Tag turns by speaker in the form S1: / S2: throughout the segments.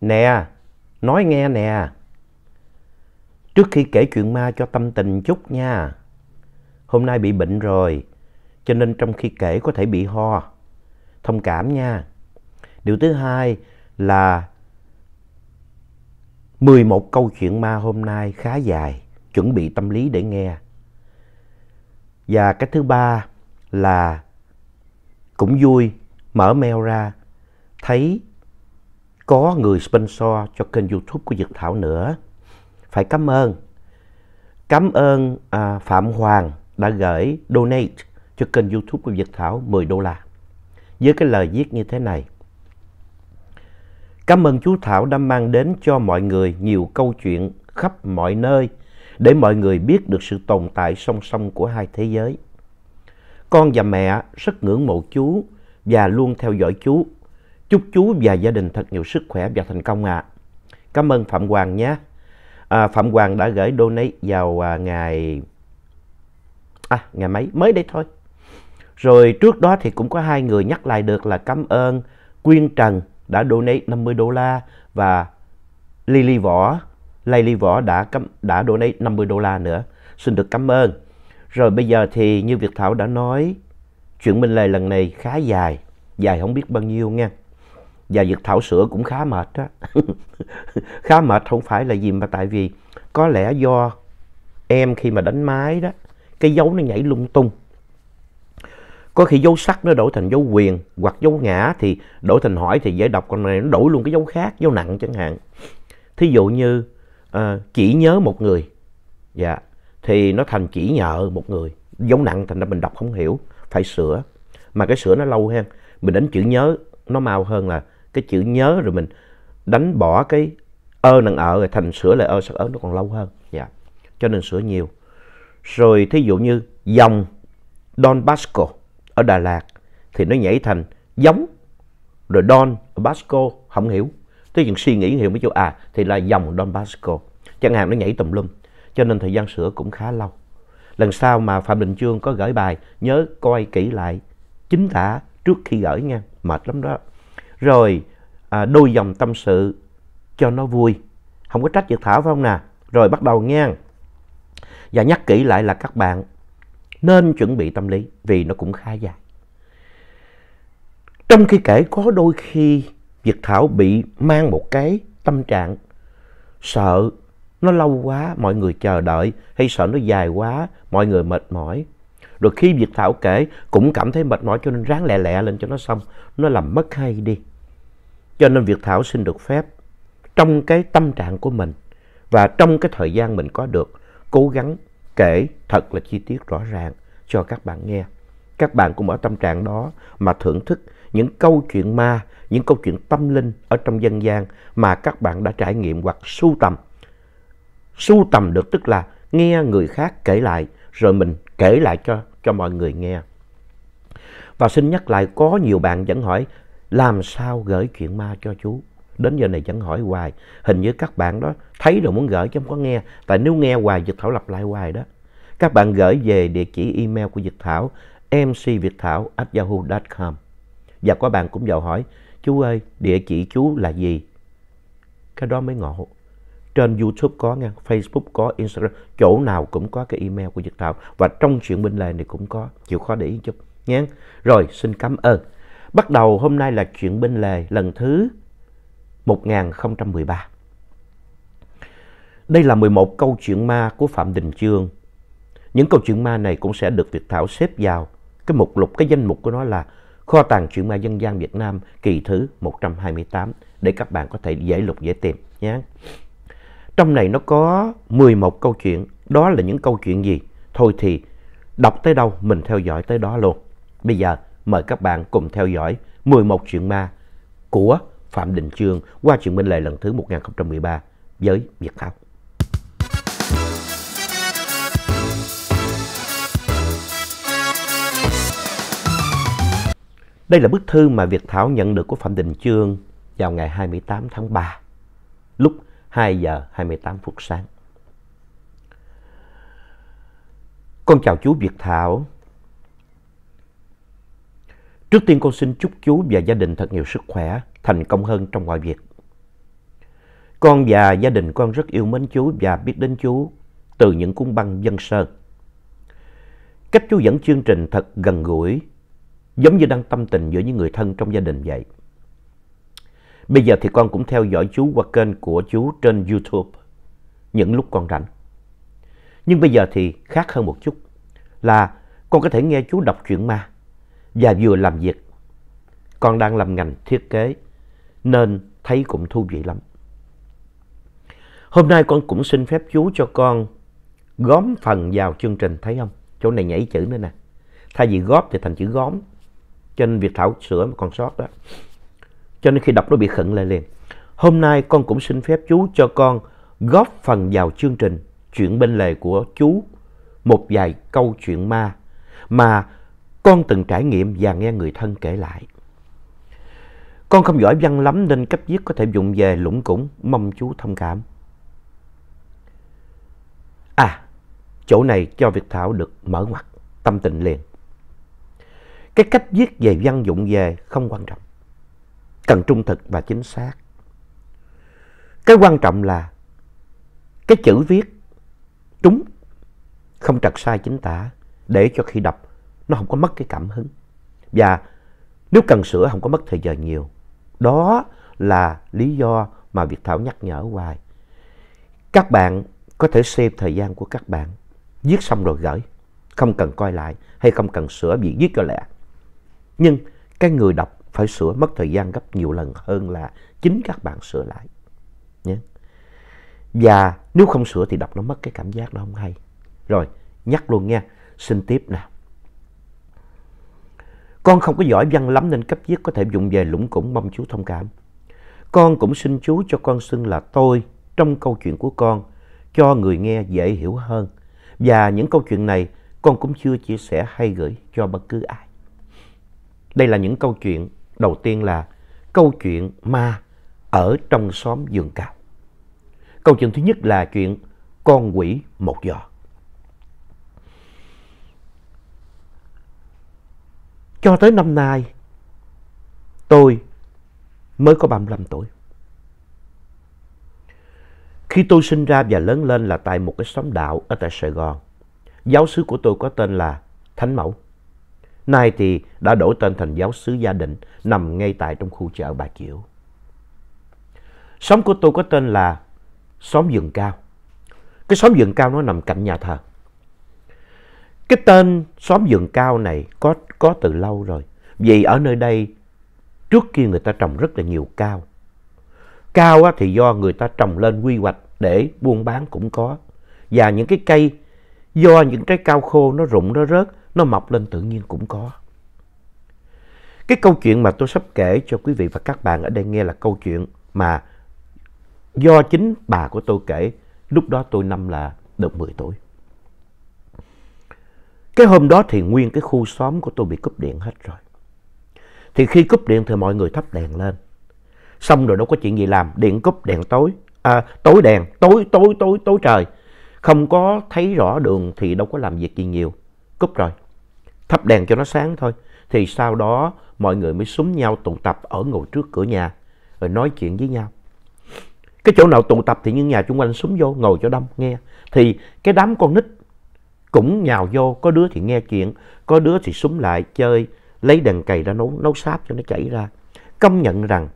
S1: Nè, nói nghe nè. Trước khi kể chuyện ma cho tâm tình chút nha. Hôm nay bị bệnh rồi, cho nên trong khi kể có thể bị ho. Thông cảm nha. Điều thứ hai là 11 câu chuyện ma hôm nay khá dài, chuẩn bị tâm lý để nghe. Và cái thứ ba là cũng vui, mở mail ra, thấy có người sponsor cho kênh youtube của Dược Thảo nữa. Phải cảm ơn. Cảm ơn à, Phạm Hoàng đã gửi donate cho kênh youtube của Dược Thảo 10 đô la. Với cái lời viết như thế này. Cảm ơn chú Thảo đã mang đến cho mọi người nhiều câu chuyện khắp mọi nơi để mọi người biết được sự tồn tại song song của hai thế giới. Con và mẹ rất ngưỡng mộ chú và luôn theo dõi chú Chúc chú và gia đình thật nhiều sức khỏe và thành công ạ. Cảm ơn Phạm Hoàng nhé. À, Phạm Hoàng đã gửi donate vào à, ngày... À, ngày mấy? Mới đây thôi. Rồi trước đó thì cũng có hai người nhắc lại được là cảm ơn Quyên Trần đã donate 50 đô la và Lily Võ, Lily Võ đã đã donate 50 đô la nữa. Xin được cảm ơn. Rồi bây giờ thì như Việt Thảo đã nói, chuyện Minh Lê lần này khá dài, dài không biết bao nhiêu nha và việc thảo sữa cũng khá mệt đó khá mệt không phải là gì mà tại vì có lẽ do em khi mà đánh máy đó cái dấu nó nhảy lung tung có khi dấu sắc nó đổi thành dấu quyền hoặc dấu ngã thì đổi thành hỏi thì dễ đọc con này nó đổi luôn cái dấu khác dấu nặng chẳng hạn thí dụ như uh, chỉ nhớ một người dạ thì nó thành chỉ nhờ một người dấu nặng thành ra mình đọc không hiểu phải sửa mà cái sửa nó lâu hơn mình đánh chữ nhớ nó mau hơn là cái chữ nhớ rồi mình đánh bỏ cái ơ nặng ở rồi thành sửa lại ơ sắc ớn nó còn lâu hơn dạ cho nên sửa nhiều rồi thí dụ như dòng Don Basco ở Đà Lạt thì nó nhảy thành giống rồi Don Basco không hiểu tới chừng suy nghĩ hiểu mới chỗ à thì là dòng Don Basco chẳng hạn nó nhảy tùm lum cho nên thời gian sửa cũng khá lâu lần sau mà Phạm Đình Chương có gửi bài nhớ coi kỹ lại chính tả trước khi gửi nha mệt lắm đó rồi à, đôi dòng tâm sự cho nó vui không có trách Nhật Thảo phải không nè rồi bắt đầu nghe và nhắc kỹ lại là các bạn nên chuẩn bị tâm lý vì nó cũng khá dài trong khi kể có đôi khi Việt Thảo bị mang một cái tâm trạng sợ nó lâu quá mọi người chờ đợi hay sợ nó dài quá mọi người mệt mỏi rồi khi Việt Thảo kể cũng cảm thấy mệt mỏi cho nên ráng lẹ lẹ lên cho nó xong nó làm mất hay đi cho nên Việt Thảo xin được phép trong cái tâm trạng của mình và trong cái thời gian mình có được cố gắng kể thật là chi tiết rõ ràng cho các bạn nghe. Các bạn cũng ở tâm trạng đó mà thưởng thức những câu chuyện ma, những câu chuyện tâm linh ở trong dân gian mà các bạn đã trải nghiệm hoặc sưu tầm. Sưu tầm được tức là nghe người khác kể lại rồi mình kể lại cho, cho mọi người nghe. Và xin nhắc lại có nhiều bạn vẫn hỏi làm sao gửi chuyện ma cho chú đến giờ này vẫn hỏi hoài hình như các bạn đó thấy rồi muốn gửi chứ không có nghe tại nếu nghe hoài Việt Thảo lặp lại hoài đó các bạn gửi về địa chỉ email của Việt Thảo mcvietthaoyahoo com và có bạn cũng vào hỏi chú ơi địa chỉ chú là gì cái đó mới ngộ trên YouTube có nghe Facebook có, Instagram, chỗ nào cũng có cái email của Việt Thảo. Và trong chuyện bên lề này cũng có, chịu khó để ý chút. Nhé. Rồi, xin cảm ơn. Bắt đầu hôm nay là chuyện bên lề lần thứ 1013. Đây là 11 câu chuyện ma của Phạm Đình Chương. Những câu chuyện ma này cũng sẽ được Việt Thảo xếp vào cái mục lục, cái danh mục của nó là Kho tàng chuyện ma dân gian Việt Nam kỳ thứ 128 để các bạn có thể dễ lục dễ tìm nhé. Trong này nó có 11 câu chuyện, đó là những câu chuyện gì? Thôi thì đọc tới đâu mình theo dõi tới đó luôn. Bây giờ Mời các bạn cùng theo dõi 11 chuyện ma của Phạm Đình Chương qua chuyện Minh Lệ lần thứ 1013 với Việt Thảo. Đây là bức thư mà Việt Thảo nhận được của Phạm Đình Chương vào ngày 28 tháng 3, lúc 2 giờ 28 phút sáng. Con chào chú Việt Thảo, Trước tiên con xin chúc chú và gia đình thật nhiều sức khỏe, thành công hơn trong mọi việc. Con và gia đình con rất yêu mến chú và biết đến chú từ những cuốn băng dân sơ. Cách chú dẫn chương trình thật gần gũi, giống như đang tâm tình giữa những người thân trong gia đình vậy. Bây giờ thì con cũng theo dõi chú qua kênh của chú trên YouTube những lúc con rảnh. Nhưng bây giờ thì khác hơn một chút là con có thể nghe chú đọc truyện ma và vừa làm việc. Con đang làm ngành thiết kế nên thấy cũng thú vị lắm. Hôm nay con cũng xin phép chú cho con góp phần vào chương trình thấy không? Chỗ này nhảy chữ nữa nè. Thay vì góp thì thành chữ góm. Cho nên việc thảo sửa mà còn sót đó. Cho nên khi đọc nó bị khẩn lại liền. Hôm nay con cũng xin phép chú cho con góp phần vào chương trình chuyện bên lề của chú một vài câu chuyện ma mà con từng trải nghiệm và nghe người thân kể lại. Con không giỏi văn lắm nên cách viết có thể dụng về lũng củng, mong chú thông cảm. À, chỗ này cho Việt Thảo được mở ngoặt, tâm tình liền. Cái cách viết về văn dụng về không quan trọng. Cần trung thực và chính xác. Cái quan trọng là cái chữ viết trúng, không trật sai chính tả để cho khi đọc nó không có mất cái cảm hứng. Và nếu cần sửa không có mất thời giờ nhiều. Đó là lý do mà Việt Thảo nhắc nhở hoài. Các bạn có thể xem thời gian của các bạn. Viết xong rồi gửi. Không cần coi lại hay không cần sửa vì viết cho lẹ. Nhưng cái người đọc phải sửa mất thời gian gấp nhiều lần hơn là chính các bạn sửa lại. Nhé. Và nếu không sửa thì đọc nó mất cái cảm giác nó không hay. Rồi, nhắc luôn nha. Xin tiếp nào. Con không có giỏi văn lắm nên cấp viết có thể dùng về lũng củng mong chú thông cảm. Con cũng xin chú cho con xưng là tôi trong câu chuyện của con cho người nghe dễ hiểu hơn. Và những câu chuyện này con cũng chưa chia sẻ hay gửi cho bất cứ ai. Đây là những câu chuyện đầu tiên là câu chuyện ma ở trong xóm giường cào. Câu chuyện thứ nhất là chuyện con quỷ một giò. Cho tới năm nay, tôi mới có 35 tuổi. Khi tôi sinh ra và lớn lên là tại một cái xóm đạo ở tại Sài Gòn. Giáo sứ của tôi có tên là Thánh Mẫu. Nay thì đã đổi tên thành giáo sứ gia đình nằm ngay tại trong khu chợ Bà Chiểu. Xóm của tôi có tên là xóm Dường cao. Cái xóm Dường cao nó nằm cạnh nhà thờ. Cái tên xóm vườn cao này có, có từ lâu rồi. Vì ở nơi đây trước kia người ta trồng rất là nhiều cao. Cao á, thì do người ta trồng lên quy hoạch để buôn bán cũng có. Và những cái cây do những trái cao khô nó rụng nó rớt, nó mọc lên tự nhiên cũng có. Cái câu chuyện mà tôi sắp kể cho quý vị và các bạn ở đây nghe là câu chuyện mà do chính bà của tôi kể lúc đó tôi năm là được mười tuổi. Cái hôm đó thì nguyên cái khu xóm của tôi bị cúp điện hết rồi. Thì khi cúp điện thì mọi người thắp đèn lên. Xong rồi đâu có chuyện gì làm, điện cúp đèn tối, à, tối đèn, tối tối tối tối trời. Không có thấy rõ đường thì đâu có làm việc gì nhiều. Cúp rồi, thắp đèn cho nó sáng thôi. Thì sau đó mọi người mới súng nhau tụ tập ở ngồi trước cửa nhà rồi nói chuyện với nhau. Cái chỗ nào tụ tập thì những nhà chung quanh súng vô ngồi cho đông nghe. Thì cái đám con nít cũng nhào vô, có đứa thì nghe chuyện, có đứa thì súng lại chơi, lấy đèn cày ra nấu, nấu sáp cho nó chảy ra. Công nhận rằng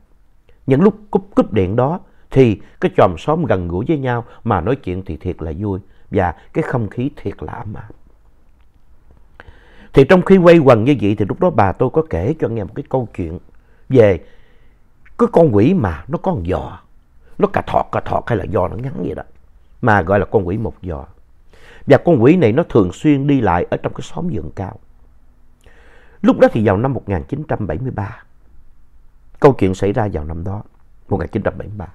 S1: những lúc cúp, cúp điện đó thì cái chòm xóm gần gũi với nhau mà nói chuyện thì thiệt là vui và cái không khí thiệt là ấm áp. Thì trong khi quay quần như vậy thì lúc đó bà tôi có kể cho nghe một cái câu chuyện về cái con quỷ mà nó có một giò. Nó cà thọt cà thọt hay là giò nó ngắn vậy đó. Mà gọi là con quỷ một giò. Và con quỷ này nó thường xuyên đi lại ở trong cái xóm dựng cao. Lúc đó thì vào năm 1973. Câu chuyện xảy ra vào năm đó, 1973.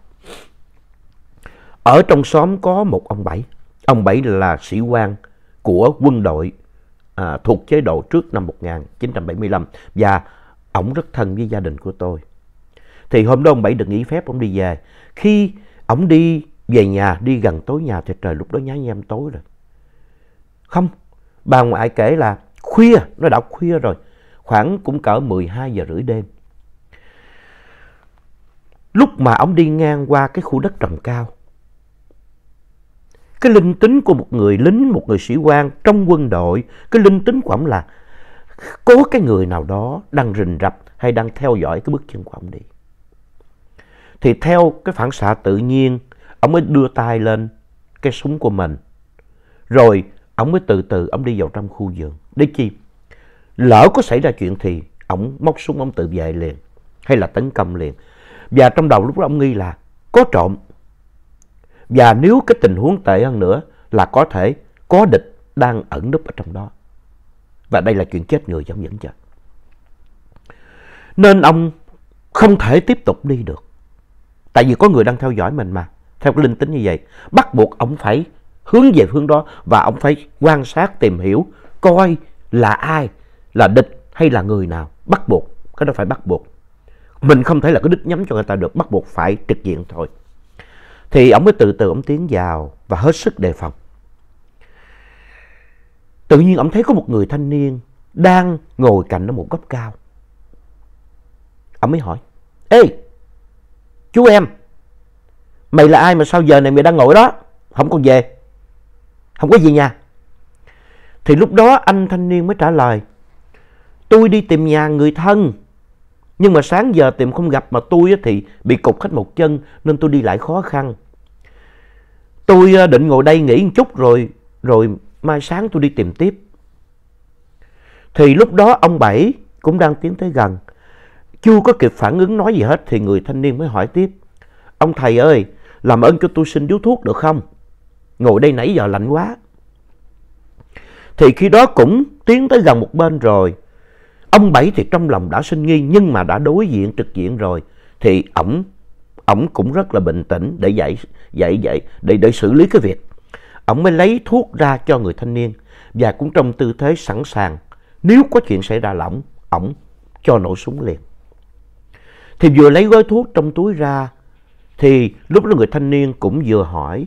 S1: Ở trong xóm có một ông Bảy. Ông Bảy là sĩ quan của quân đội à, thuộc chế độ trước năm 1975 và ổng rất thân với gia đình của tôi. Thì hôm đó ông Bảy được nghỉ phép, ông đi về. Khi ổng đi về nhà, đi gần tối nhà thì trời lúc đó nhá nhem tối rồi. Không, bà ngoại kể là khuya, nó đã khuya rồi, khoảng cũng cỡ 12 giờ rưỡi đêm. Lúc mà ông đi ngang qua cái khu đất trồng cao, cái linh tính của một người lính, một người sĩ quan trong quân đội, cái linh tính của ông là có cái người nào đó đang rình rập hay đang theo dõi cái bước chân của ông đi. Thì theo cái phản xạ tự nhiên, ông mới đưa tay lên cái súng của mình. Rồi Ông mới từ từ ông đi vào trong khu vườn. Để chi? Lỡ có xảy ra chuyện thì ông móc súng ông tự vệ liền. Hay là tấn công liền. Và trong đầu lúc đó ông nghi là có trộm. Và nếu cái tình huống tệ hơn nữa là có thể có địch đang ẩn núp ở trong đó. Và đây là chuyện chết người cho dẫn vẫn chờ. Nên ông không thể tiếp tục đi được. Tại vì có người đang theo dõi mình mà. Theo cái linh tính như vậy. Bắt buộc ông phải hướng về hướng đó và ông phải quan sát tìm hiểu coi là ai là địch hay là người nào bắt buộc cái đó phải bắt buộc mình không thể là cái đích nhắm cho người ta được bắt buộc phải trực diện thôi thì ông mới từ từ ông tiến vào và hết sức đề phòng tự nhiên ông thấy có một người thanh niên đang ngồi cạnh ở một góc cao ông mới hỏi ê chú em mày là ai mà sao giờ này mày đang ngồi đó không còn về không có gì nha thì lúc đó anh thanh niên mới trả lời tôi đi tìm nhà người thân nhưng mà sáng giờ tìm không gặp mà tôi thì bị cục hết một chân nên tôi đi lại khó khăn tôi à, định ngồi đây nghỉ một chút rồi rồi mai sáng tôi đi tìm tiếp thì lúc đó ông bảy cũng đang tiến tới gần chưa có kịp phản ứng nói gì hết thì người thanh niên mới hỏi tiếp ông thầy ơi làm ơn cho tôi xin điếu thuốc được không ngồi đây nãy giờ lạnh quá. Thì khi đó cũng tiến tới gần một bên rồi. Ông Bảy thì trong lòng đã sinh nghi nhưng mà đã đối diện trực diện rồi. Thì ổng ổng cũng rất là bình tĩnh để dạy dạy dạy để để xử lý cái việc. Ổng mới lấy thuốc ra cho người thanh niên và cũng trong tư thế sẵn sàng nếu có chuyện xảy ra lỏng ổng cho nổ súng liền. Thì vừa lấy gói thuốc trong túi ra thì lúc đó người thanh niên cũng vừa hỏi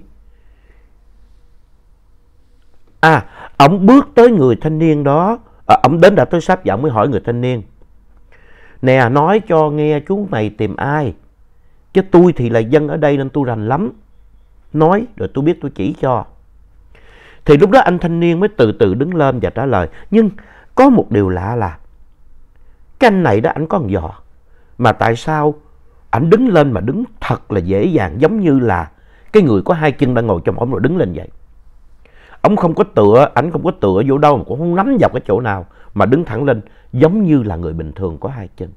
S1: à ổng bước tới người thanh niên đó à, ổng đến đã tới sắp và mới hỏi người thanh niên nè nói cho nghe chú mày tìm ai chứ tôi thì là dân ở đây nên tôi rành lắm nói rồi tôi biết tôi chỉ cho thì lúc đó anh thanh niên mới từ từ đứng lên và trả lời nhưng có một điều lạ là canh này đó anh có một giò mà tại sao ảnh đứng lên mà đứng thật là dễ dàng giống như là cái người có hai chân đang ngồi trong ổng rồi đứng lên vậy Ông không có tựa, ảnh không có tựa vô đâu mà cũng không nắm vào cái chỗ nào mà đứng thẳng lên giống như là người bình thường có hai chân.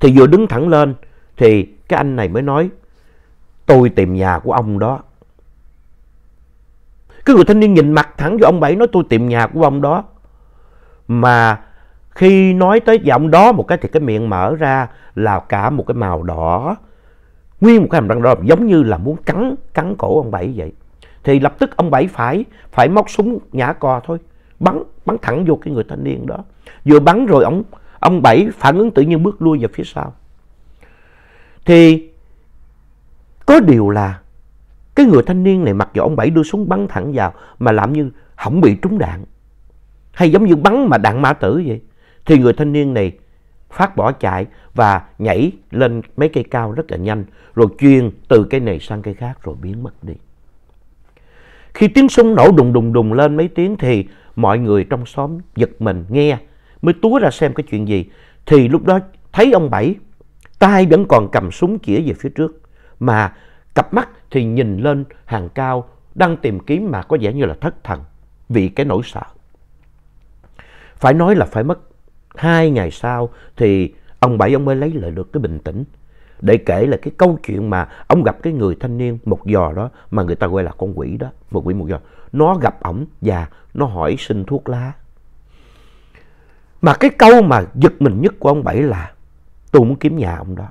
S1: Thì vừa đứng thẳng lên thì cái anh này mới nói tôi tìm nhà của ông đó. Cái người thanh niên nhìn mặt thẳng vô ông Bảy nói tôi tìm nhà của ông đó. Mà khi nói tới giọng đó một cái thì cái miệng mở ra là cả một cái màu đỏ. Nguyên một cái hàm răng đỏ giống như là muốn cắn, cắn cổ ông Bảy vậy thì lập tức ông Bảy phải phải móc súng nhả cò thôi, bắn bắn thẳng vô cái người thanh niên đó. Vừa bắn rồi ông ông Bảy phản ứng tự nhiên bước lui về phía sau. Thì có điều là cái người thanh niên này mặc dù ông Bảy đưa súng bắn thẳng vào mà làm như không bị trúng đạn. Hay giống như bắn mà đạn mã tử vậy. Thì người thanh niên này phát bỏ chạy và nhảy lên mấy cây cao rất là nhanh rồi chuyên từ cây này sang cây khác rồi biến mất đi. Khi tiếng súng nổ đùng đùng đùng lên mấy tiếng thì mọi người trong xóm giật mình nghe mới túa ra xem cái chuyện gì. Thì lúc đó thấy ông Bảy tay vẫn còn cầm súng chĩa về phía trước mà cặp mắt thì nhìn lên hàng cao đang tìm kiếm mà có vẻ như là thất thần vì cái nỗi sợ. Phải nói là phải mất hai ngày sau thì ông Bảy ông mới lấy lại được cái bình tĩnh để kể là cái câu chuyện mà ông gặp cái người thanh niên một giò đó mà người ta gọi là con quỷ đó một quỷ một giò nó gặp ổng và nó hỏi xin thuốc lá mà cái câu mà giật mình nhất của ông bảy là tôi muốn kiếm nhà ông đó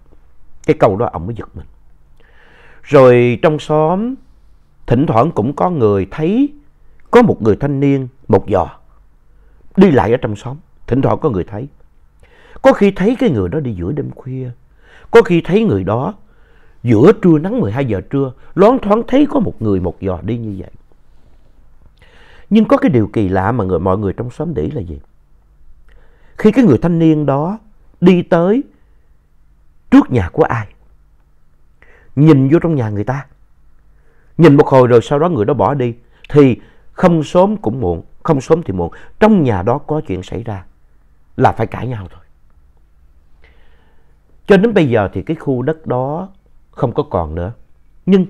S1: cái câu đó ông mới giật mình rồi trong xóm thỉnh thoảng cũng có người thấy có một người thanh niên một giò đi lại ở trong xóm thỉnh thoảng có người thấy có khi thấy cái người đó đi giữa đêm khuya có khi thấy người đó giữa trưa nắng 12 giờ trưa, loáng thoáng thấy có một người một giò đi như vậy. Nhưng có cái điều kỳ lạ mà người, mọi người trong xóm để là gì? Khi cái người thanh niên đó đi tới trước nhà của ai, nhìn vô trong nhà người ta, nhìn một hồi rồi sau đó người đó bỏ đi, thì không sớm cũng muộn, không sớm thì muộn, trong nhà đó có chuyện xảy ra là phải cãi nhau thôi. Cho đến bây giờ thì cái khu đất đó không có còn nữa. Nhưng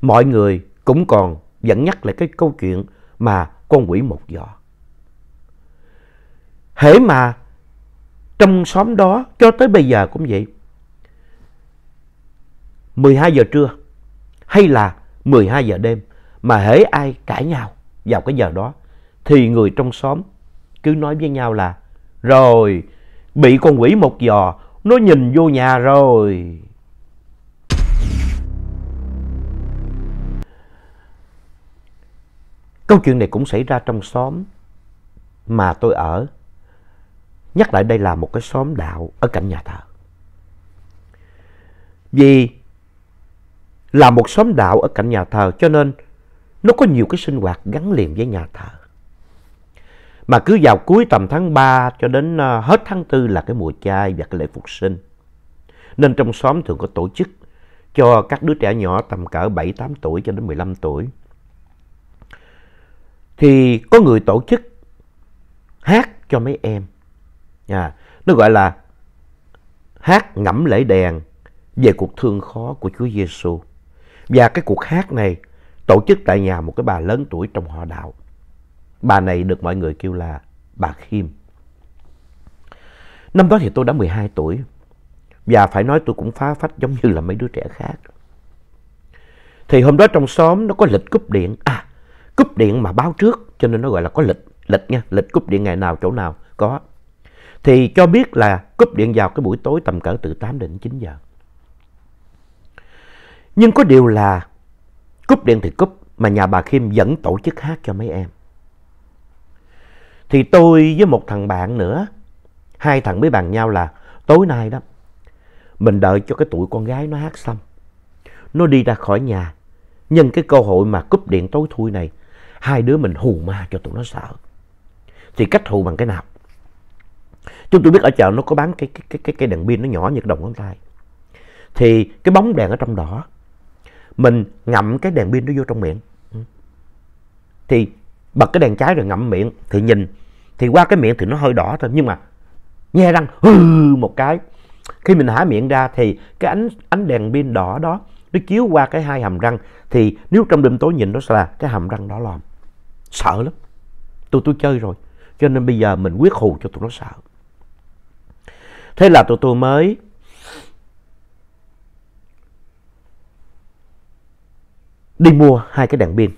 S1: mọi người cũng còn vẫn nhắc lại cái câu chuyện mà con quỷ một giò. Hễ mà trong xóm đó cho tới bây giờ cũng vậy. 12 giờ trưa hay là 12 giờ đêm mà hễ ai cãi nhau vào cái giờ đó thì người trong xóm cứ nói với nhau là rồi bị con quỷ một giò nó nhìn vô nhà rồi câu chuyện này cũng xảy ra trong xóm mà tôi ở nhắc lại đây là một cái xóm đạo ở cạnh nhà thờ vì là một xóm đạo ở cạnh nhà thờ cho nên nó có nhiều cái sinh hoạt gắn liền với nhà thờ mà cứ vào cuối tầm tháng 3 cho đến ờ, hết tháng 4 là cái mùa chay và cái lễ phục sinh. Nên trong xóm thường có tổ chức cho các đứa trẻ nhỏ tầm cỡ 7-8 tuổi cho đến 15 tuổi. Thì có người tổ chức hát cho mấy em. À, nó gọi là hát ngẫm lễ đèn về cuộc thương khó của Chúa Giêsu. Và cái cuộc hát này tổ chức tại nhà một cái bà lớn tuổi trong họ đạo. Bà này được mọi người kêu là bà Khiêm. Năm đó thì tôi đã 12 tuổi. Và phải nói tôi cũng phá phách giống như là mấy đứa trẻ khác. Thì hôm đó trong xóm nó có lịch cúp điện. À, cúp điện mà báo trước cho nên nó gọi là có lịch. Lịch nha, lịch cúp điện ngày nào chỗ nào có. Thì cho biết là cúp điện vào cái buổi tối tầm cỡ từ 8 đến 9 giờ. Nhưng có điều là cúp điện thì cúp mà nhà bà Kim vẫn tổ chức hát cho mấy em. Thì tôi với một thằng bạn nữa, hai thằng mới bàn nhau là tối nay đó, mình đợi cho cái tuổi con gái nó hát xong. Nó đi ra khỏi nhà, nhân cái cơ hội mà cúp điện tối thui này, hai đứa mình hù ma cho tụi nó sợ. Thì cách hù bằng cái nào? Chúng tôi biết ở chợ nó có bán cái, cái, cái, cái đèn pin nó nhỏ như cái đồng ngón tay. Thì cái bóng đèn ở trong đỏ, mình ngậm cái đèn pin nó vô trong miệng. Ừ. Thì bật cái đèn trái rồi ngậm miệng thì nhìn thì qua cái miệng thì nó hơi đỏ thôi nhưng mà nghe răng hừ một cái khi mình há miệng ra thì cái ánh ánh đèn pin đỏ đó nó chiếu qua cái hai hàm răng thì nếu trong đêm tối nhìn nó là cái hàm răng đỏ lòm sợ lắm tụi tôi chơi rồi cho nên bây giờ mình quyết hù cho tụi nó sợ thế là tụi tôi mới đi mua hai cái đèn pin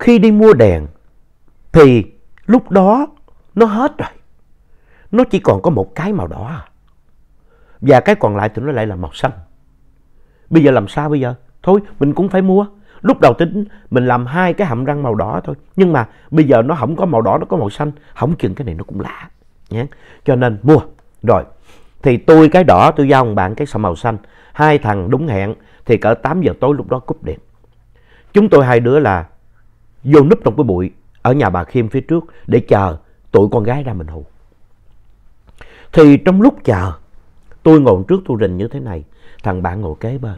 S1: khi đi mua đèn thì lúc đó nó hết rồi. Nó chỉ còn có một cái màu đỏ à. Và cái còn lại thì nó lại là màu xanh. Bây giờ làm sao bây giờ? Thôi mình cũng phải mua. Lúc đầu tính mình làm hai cái hàm răng màu đỏ thôi. Nhưng mà bây giờ nó không có màu đỏ, nó có màu xanh. Không chừng cái này nó cũng lạ. Nhé. Cho nên mua. Rồi. Thì tôi cái đỏ tôi giao một bạn cái màu xanh. Hai thằng đúng hẹn. Thì cỡ 8 giờ tối lúc đó cúp điện. Chúng tôi hai đứa là vô núp trong cái bụi ở nhà bà Khiêm phía trước để chờ tụi con gái ra mình hù. Thì trong lúc chờ, tôi ngồi trước tôi rình như thế này, thằng bạn ngồi kế bên.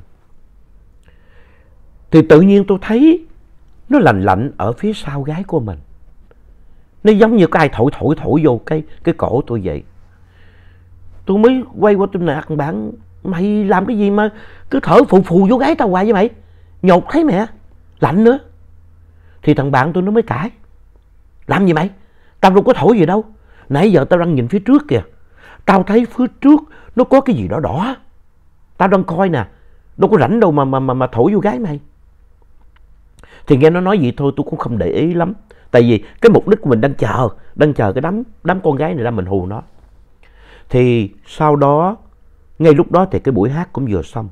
S1: Thì tự nhiên tôi thấy nó lạnh lạnh ở phía sau gái của mình. Nó giống như có ai thổi thổi thổi vô cái, cái cổ tôi vậy. Tôi mới quay qua tôi nạt bạn, mày làm cái gì mà cứ thở phù phù vô gái tao hoài vậy mày. Nhột thấy mẹ, lạnh nữa. Thì thằng bạn tôi nó mới cãi. Làm gì mày? Tao đâu có thổi gì đâu. Nãy giờ tao đang nhìn phía trước kìa. Tao thấy phía trước nó có cái gì đó đỏ. Tao đang coi nè. Đâu có rảnh đâu mà mà mà, mà thổi vô gái mày. Thì nghe nó nói gì thôi tôi cũng không để ý lắm. Tại vì cái mục đích của mình đang chờ. Đang chờ cái đám, đám con gái này ra mình hù nó. Thì sau đó, ngay lúc đó thì cái buổi hát cũng vừa xong.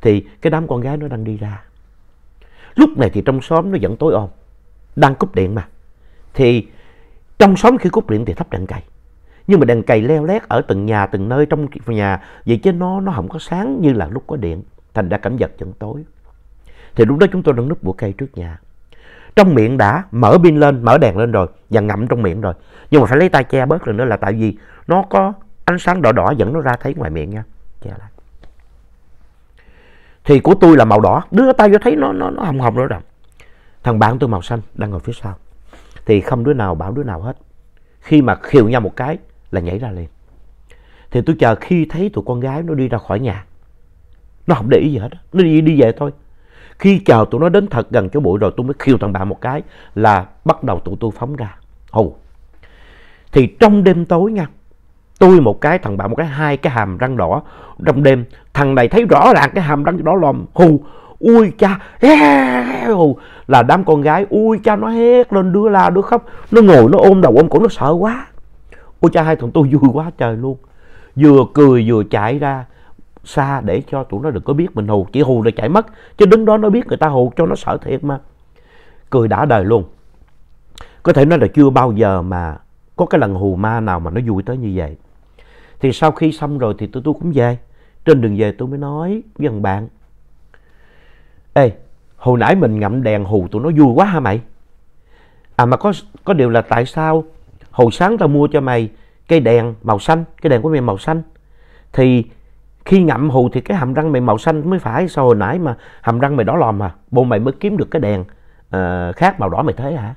S1: Thì cái đám con gái nó đang đi ra. Lúc này thì trong xóm nó vẫn tối om, đang cúp điện mà. Thì trong xóm khi cúp điện thì thắp đèn cày. Nhưng mà đèn cày leo lét ở từng nhà, từng nơi trong nhà. Vậy chứ nó nó không có sáng như là lúc có điện. Thành ra cảm vật vẫn tối. Thì lúc đó chúng tôi đang núp bụi cây trước nhà. Trong miệng đã mở pin lên, mở đèn lên rồi và ngậm trong miệng rồi. Nhưng mà phải lấy tay che bớt lần nữa là tại vì nó có ánh sáng đỏ đỏ dẫn nó ra thấy ngoài miệng nha. Che lại thì của tôi là màu đỏ đưa tay vô thấy nó nó nó hồng hồng nữa rồi thằng bạn tôi màu xanh đang ngồi phía sau thì không đứa nào bảo đứa nào hết khi mà khiều nhau một cái là nhảy ra liền thì tôi chờ khi thấy tụi con gái nó đi ra khỏi nhà nó không để ý gì hết nó đi đi về thôi khi chờ tụi nó đến thật gần chỗ bụi rồi tôi mới khiêu thằng bạn một cái là bắt đầu tụi tôi phóng ra hù thì trong đêm tối nha Tôi một cái, thằng bạn một cái, hai cái hàm răng đỏ trong đêm. Thằng này thấy rõ ràng cái hàm răng đỏ lòm hù. Ui cha, hù. Là đám con gái, ui cha nó hét lên đứa la đứa khóc. Nó ngồi nó ôm đầu ôm cổ nó sợ quá. ui cha hai thằng tôi vui quá trời luôn. Vừa cười vừa chạy ra xa để cho tụi nó đừng có biết mình hù. Chỉ hù rồi chạy mất. Chứ đứng đó nó biết người ta hù cho nó sợ thiệt mà. Cười đã đời luôn. Có thể nói là chưa bao giờ mà có cái lần hù ma nào mà nó vui tới như vậy thì sau khi xong rồi thì tụi tôi cũng về trên đường về tôi mới nói với thằng bạn ê hồi nãy mình ngậm đèn hù tụi nó vui quá hả mày à mà có có điều là tại sao hồi sáng tao mua cho mày cây đèn màu xanh cái đèn của mày màu xanh thì khi ngậm hù thì cái hàm răng mày màu xanh mới phải sao hồi nãy mà hàm răng mày đỏ lòm à bộ mày mới kiếm được cái đèn uh, khác màu đỏ mày thấy hả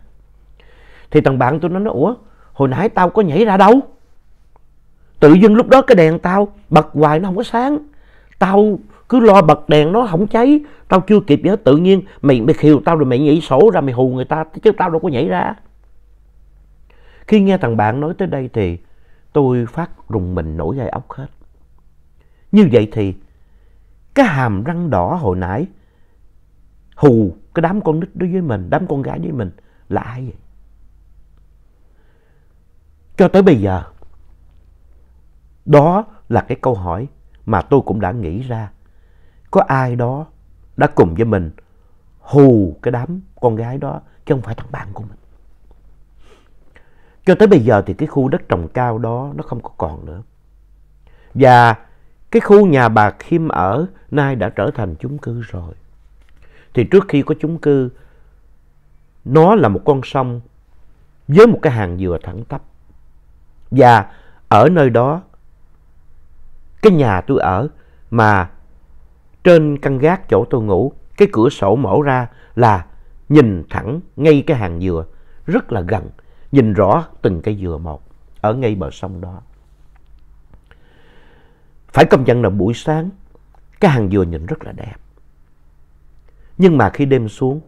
S1: thì thằng bạn tôi nó nói ủa hồi nãy tao có nhảy ra đâu tự dưng lúc đó cái đèn tao bật hoài nó không có sáng tao cứ lo bật đèn nó không cháy tao chưa kịp nhớ tự nhiên mày mày khiều tao rồi mày nhảy sổ ra mày hù người ta chứ tao đâu có nhảy ra khi nghe thằng bạn nói tới đây thì tôi phát rùng mình nổi gai ốc hết như vậy thì cái hàm răng đỏ hồi nãy hù cái đám con nít đối với mình đám con gái với mình là ai vậy cho tới bây giờ đó là cái câu hỏi mà tôi cũng đã nghĩ ra. Có ai đó đã cùng với mình hù cái đám con gái đó chứ không phải thằng bạn của mình. Cho tới bây giờ thì cái khu đất trồng cao đó nó không có còn nữa. Và cái khu nhà bà Kim ở nay đã trở thành chung cư rồi. Thì trước khi có chung cư, nó là một con sông với một cái hàng dừa thẳng tắp. Và ở nơi đó cái nhà tôi ở mà trên căn gác chỗ tôi ngủ, cái cửa sổ mở ra là nhìn thẳng ngay cái hàng dừa, rất là gần, nhìn rõ từng cây dừa một ở ngay bờ sông đó. Phải công nhận là buổi sáng, cái hàng dừa nhìn rất là đẹp. Nhưng mà khi đêm xuống,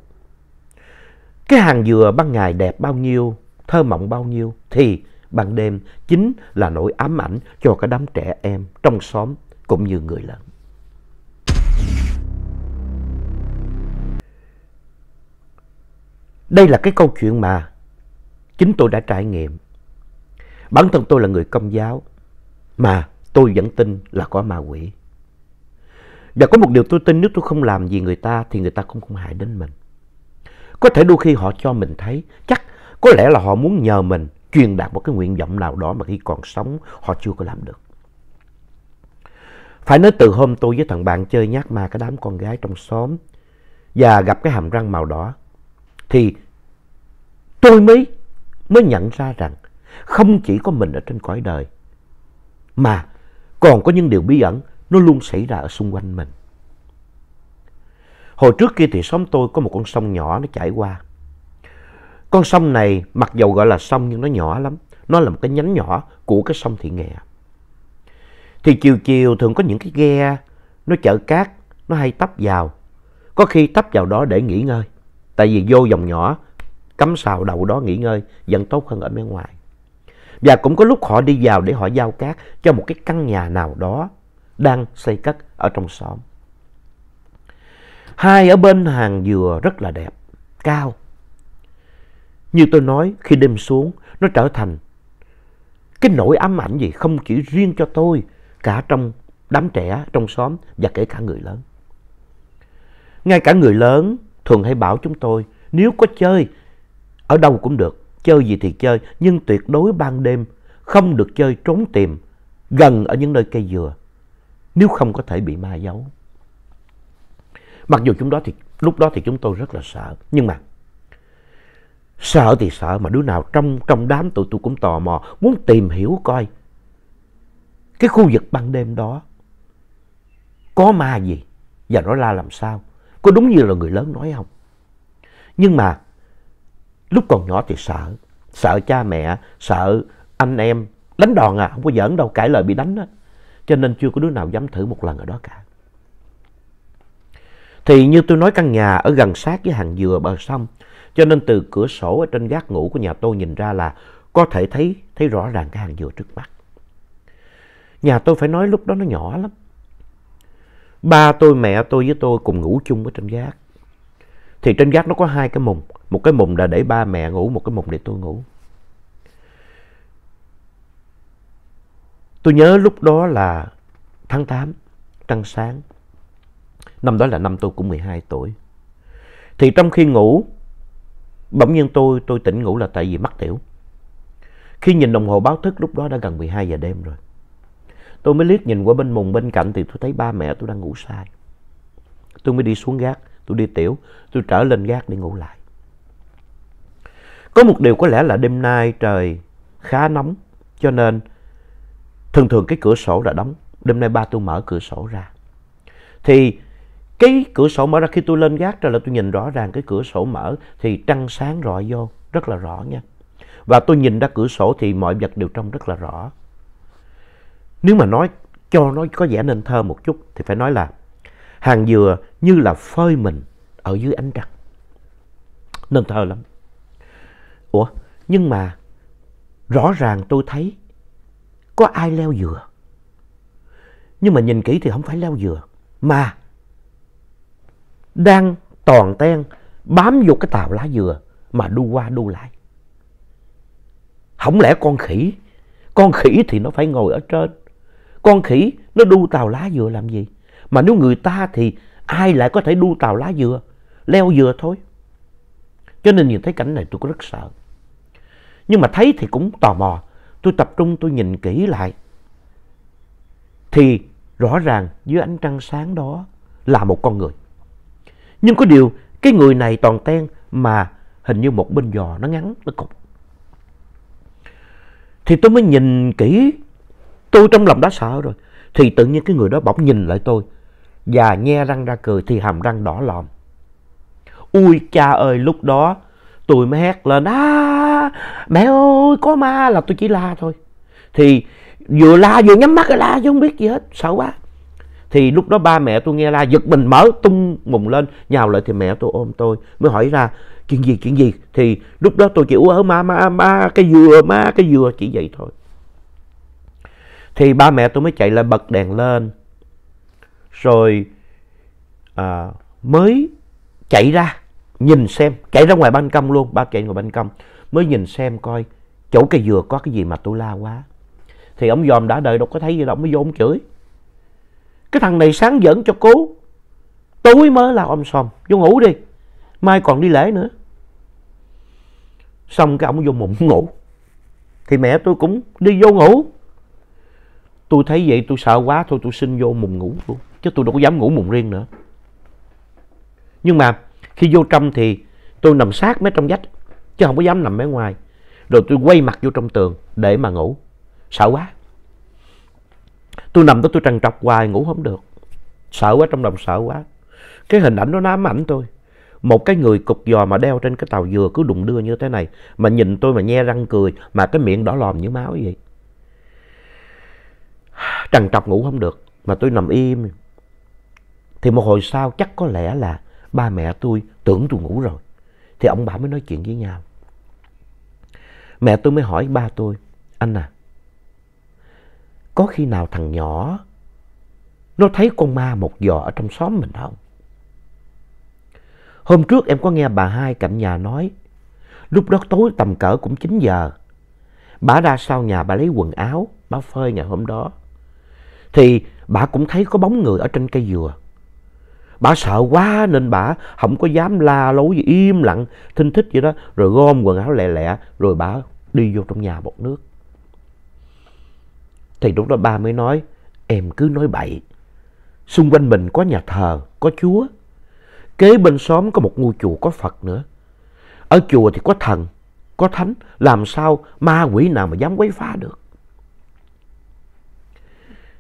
S1: cái hàng dừa ban ngày đẹp bao nhiêu, thơ mộng bao nhiêu thì ban đêm chính là nỗi ám ảnh cho cả đám trẻ em trong xóm cũng như người lớn. Đây là cái câu chuyện mà chính tôi đã trải nghiệm. Bản thân tôi là người công giáo mà tôi vẫn tin là có ma quỷ. Và có một điều tôi tin nếu tôi không làm gì người ta thì người ta cũng không hại đến mình. Có thể đôi khi họ cho mình thấy chắc có lẽ là họ muốn nhờ mình truyền đạt một cái nguyện vọng nào đó mà khi còn sống họ chưa có làm được. Phải nói từ hôm tôi với thằng bạn chơi nhát ma cái đám con gái trong xóm và gặp cái hàm răng màu đỏ thì tôi mới mới nhận ra rằng không chỉ có mình ở trên cõi đời mà còn có những điều bí ẩn nó luôn xảy ra ở xung quanh mình. Hồi trước kia thì xóm tôi có một con sông nhỏ nó chảy qua. Con sông này mặc dầu gọi là sông nhưng nó nhỏ lắm. Nó là một cái nhánh nhỏ của cái sông Thị Nghè. Thì chiều chiều thường có những cái ghe, nó chở cát, nó hay tấp vào. Có khi tấp vào đó để nghỉ ngơi. Tại vì vô dòng nhỏ, cắm xào đầu đó nghỉ ngơi vẫn tốt hơn ở bên ngoài. Và cũng có lúc họ đi vào để họ giao cát cho một cái căn nhà nào đó đang xây cất ở trong xóm. Hai ở bên hàng dừa rất là đẹp, cao. Như tôi nói, khi đêm xuống, nó trở thành cái nỗi ám ảnh gì không chỉ riêng cho tôi, cả trong đám trẻ, trong xóm và kể cả người lớn. Ngay cả người lớn thường hay bảo chúng tôi, nếu có chơi, ở đâu cũng được, chơi gì thì chơi, nhưng tuyệt đối ban đêm không được chơi trốn tìm, gần ở những nơi cây dừa, nếu không có thể bị ma giấu. Mặc dù chúng đó thì, lúc đó thì chúng tôi rất là sợ, nhưng mà Sợ thì sợ mà đứa nào trong trong đám tụi tôi cũng tò mò, muốn tìm hiểu coi. Cái khu vực ban đêm đó có ma gì và nó la làm sao? Có đúng như là người lớn nói không? Nhưng mà lúc còn nhỏ thì sợ, sợ cha mẹ, sợ anh em đánh đòn à, không có giỡn đâu, cãi lời bị đánh á. Cho nên chưa có đứa nào dám thử một lần ở đó cả. Thì như tôi nói căn nhà ở gần sát với hàng dừa bờ sông cho nên từ cửa sổ ở trên gác ngủ của nhà tôi nhìn ra là có thể thấy, thấy rõ ràng cái hàng dừa trước mắt. Nhà tôi phải nói lúc đó nó nhỏ lắm. Ba tôi, mẹ tôi với tôi cùng ngủ chung ở trên gác. Thì trên gác nó có hai cái mùng. Một cái mùng là để ba mẹ ngủ, một cái mùng để tôi ngủ. Tôi nhớ lúc đó là tháng 8, trăng sáng. Năm đó là năm tôi cũng 12 tuổi. Thì trong khi ngủ, Bỗng nhiên tôi, tôi tỉnh ngủ là tại vì mắc tiểu. Khi nhìn đồng hồ báo thức lúc đó đã gần 12 giờ đêm rồi. Tôi mới liếc nhìn qua bên mùng bên cạnh thì tôi thấy ba mẹ tôi đang ngủ sai. Tôi mới đi xuống gác, tôi đi tiểu, tôi trở lên gác để ngủ lại. Có một điều có lẽ là đêm nay trời khá nóng cho nên thường thường cái cửa sổ đã đóng. Đêm nay ba tôi mở cửa sổ ra. Thì cái cửa sổ mở ra khi tôi lên gác ra là tôi nhìn rõ ràng cái cửa sổ mở thì trăng sáng rọi vô rất là rõ nha và tôi nhìn ra cửa sổ thì mọi vật đều trông rất là rõ nếu mà nói cho nó có vẻ nên thơ một chút thì phải nói là hàng dừa như là phơi mình ở dưới ánh trăng nên thơ lắm ủa nhưng mà rõ ràng tôi thấy có ai leo dừa nhưng mà nhìn kỹ thì không phải leo dừa mà đang toàn ten bám vô cái tàu lá dừa mà đu qua đu lại. Không lẽ con khỉ, con khỉ thì nó phải ngồi ở trên. Con khỉ nó đu tàu lá dừa làm gì? Mà nếu người ta thì ai lại có thể đu tàu lá dừa, leo dừa thôi. Cho nên nhìn thấy cảnh này tôi có rất sợ. Nhưng mà thấy thì cũng tò mò. Tôi tập trung tôi nhìn kỹ lại. Thì rõ ràng dưới ánh trăng sáng đó là một con người. Nhưng có điều, cái người này toàn ten mà hình như một bên giò nó ngắn, nó cục. Thì tôi mới nhìn kỹ, tôi trong lòng đã sợ rồi. Thì tự nhiên cái người đó bỗng nhìn lại tôi và nhe răng ra cười thì hàm răng đỏ lòm. Ui cha ơi, lúc đó tôi mới hét lên, à, mẹ ơi, có ma là tôi chỉ la thôi. Thì vừa la vừa nhắm mắt la chứ không biết gì hết, sợ quá thì lúc đó ba mẹ tôi nghe la giật mình mở tung mùng lên nhào lại thì mẹ tôi ôm tôi mới hỏi ra chuyện gì chuyện gì thì lúc đó tôi chỉ ở má má má cái dừa má cái dừa chỉ vậy thôi thì ba mẹ tôi mới chạy lại bật đèn lên rồi à, mới chạy ra nhìn xem chạy ra ngoài ban công luôn ba chạy ngoài ban công mới nhìn xem coi chỗ cây dừa có cái gì mà tôi la quá thì ông dòm đã đợi đâu có thấy gì đâu mới vô ông chửi cái thằng này sáng dẫn cho cố tối mới là ông sòm vô ngủ đi mai còn đi lễ nữa xong cái ông vô mụn ngủ thì mẹ tôi cũng đi vô ngủ tôi thấy vậy tôi sợ quá thôi tôi xin vô mùng ngủ luôn chứ tôi đâu có dám ngủ mùng riêng nữa nhưng mà khi vô trong thì tôi nằm sát mé trong vách chứ không có dám nằm mé ngoài rồi tôi quay mặt vô trong tường để mà ngủ sợ quá tôi nằm đó tôi trằn trọc hoài ngủ không được sợ quá trong lòng sợ quá cái hình ảnh nó ám ảnh tôi một cái người cục giò mà đeo trên cái tàu dừa cứ đụng đưa như thế này mà nhìn tôi mà nhe răng cười mà cái miệng đỏ lòm như máu vậy trằn trọc ngủ không được mà tôi nằm im thì một hồi sau chắc có lẽ là ba mẹ tôi tưởng tôi ngủ rồi thì ông bà mới nói chuyện với nhau mẹ tôi mới hỏi ba tôi anh à có khi nào thằng nhỏ nó thấy con ma một giò ở trong xóm mình không? Hôm trước em có nghe bà hai cạnh nhà nói, lúc đó tối tầm cỡ cũng 9 giờ. Bà ra sau nhà bà lấy quần áo, bà phơi ngày hôm đó. Thì bà cũng thấy có bóng người ở trên cây dừa. Bà sợ quá nên bà không có dám la lối gì im lặng, thinh thích vậy đó. Rồi gom quần áo lẹ lẹ, rồi bà đi vô trong nhà bột nước. Thì lúc đó ba mới nói, em cứ nói bậy. Xung quanh mình có nhà thờ, có chúa. Kế bên xóm có một ngôi chùa có Phật nữa. Ở chùa thì có thần, có thánh. Làm sao ma quỷ nào mà dám quấy phá được.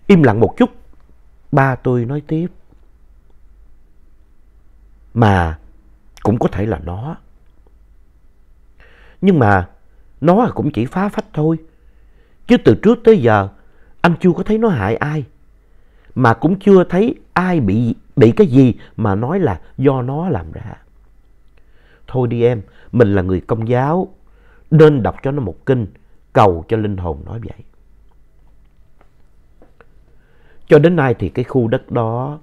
S1: Im lặng một chút, ba tôi nói tiếp. Mà cũng có thể là nó. Nhưng mà nó cũng chỉ phá phách thôi. Chứ từ trước tới giờ anh chưa có thấy nó hại ai. Mà cũng chưa thấy ai bị bị cái gì mà nói là do nó làm ra. Thôi đi em, mình là người công giáo, nên đọc cho nó một kinh, cầu cho linh hồn nói vậy. Cho đến nay thì cái khu đất đó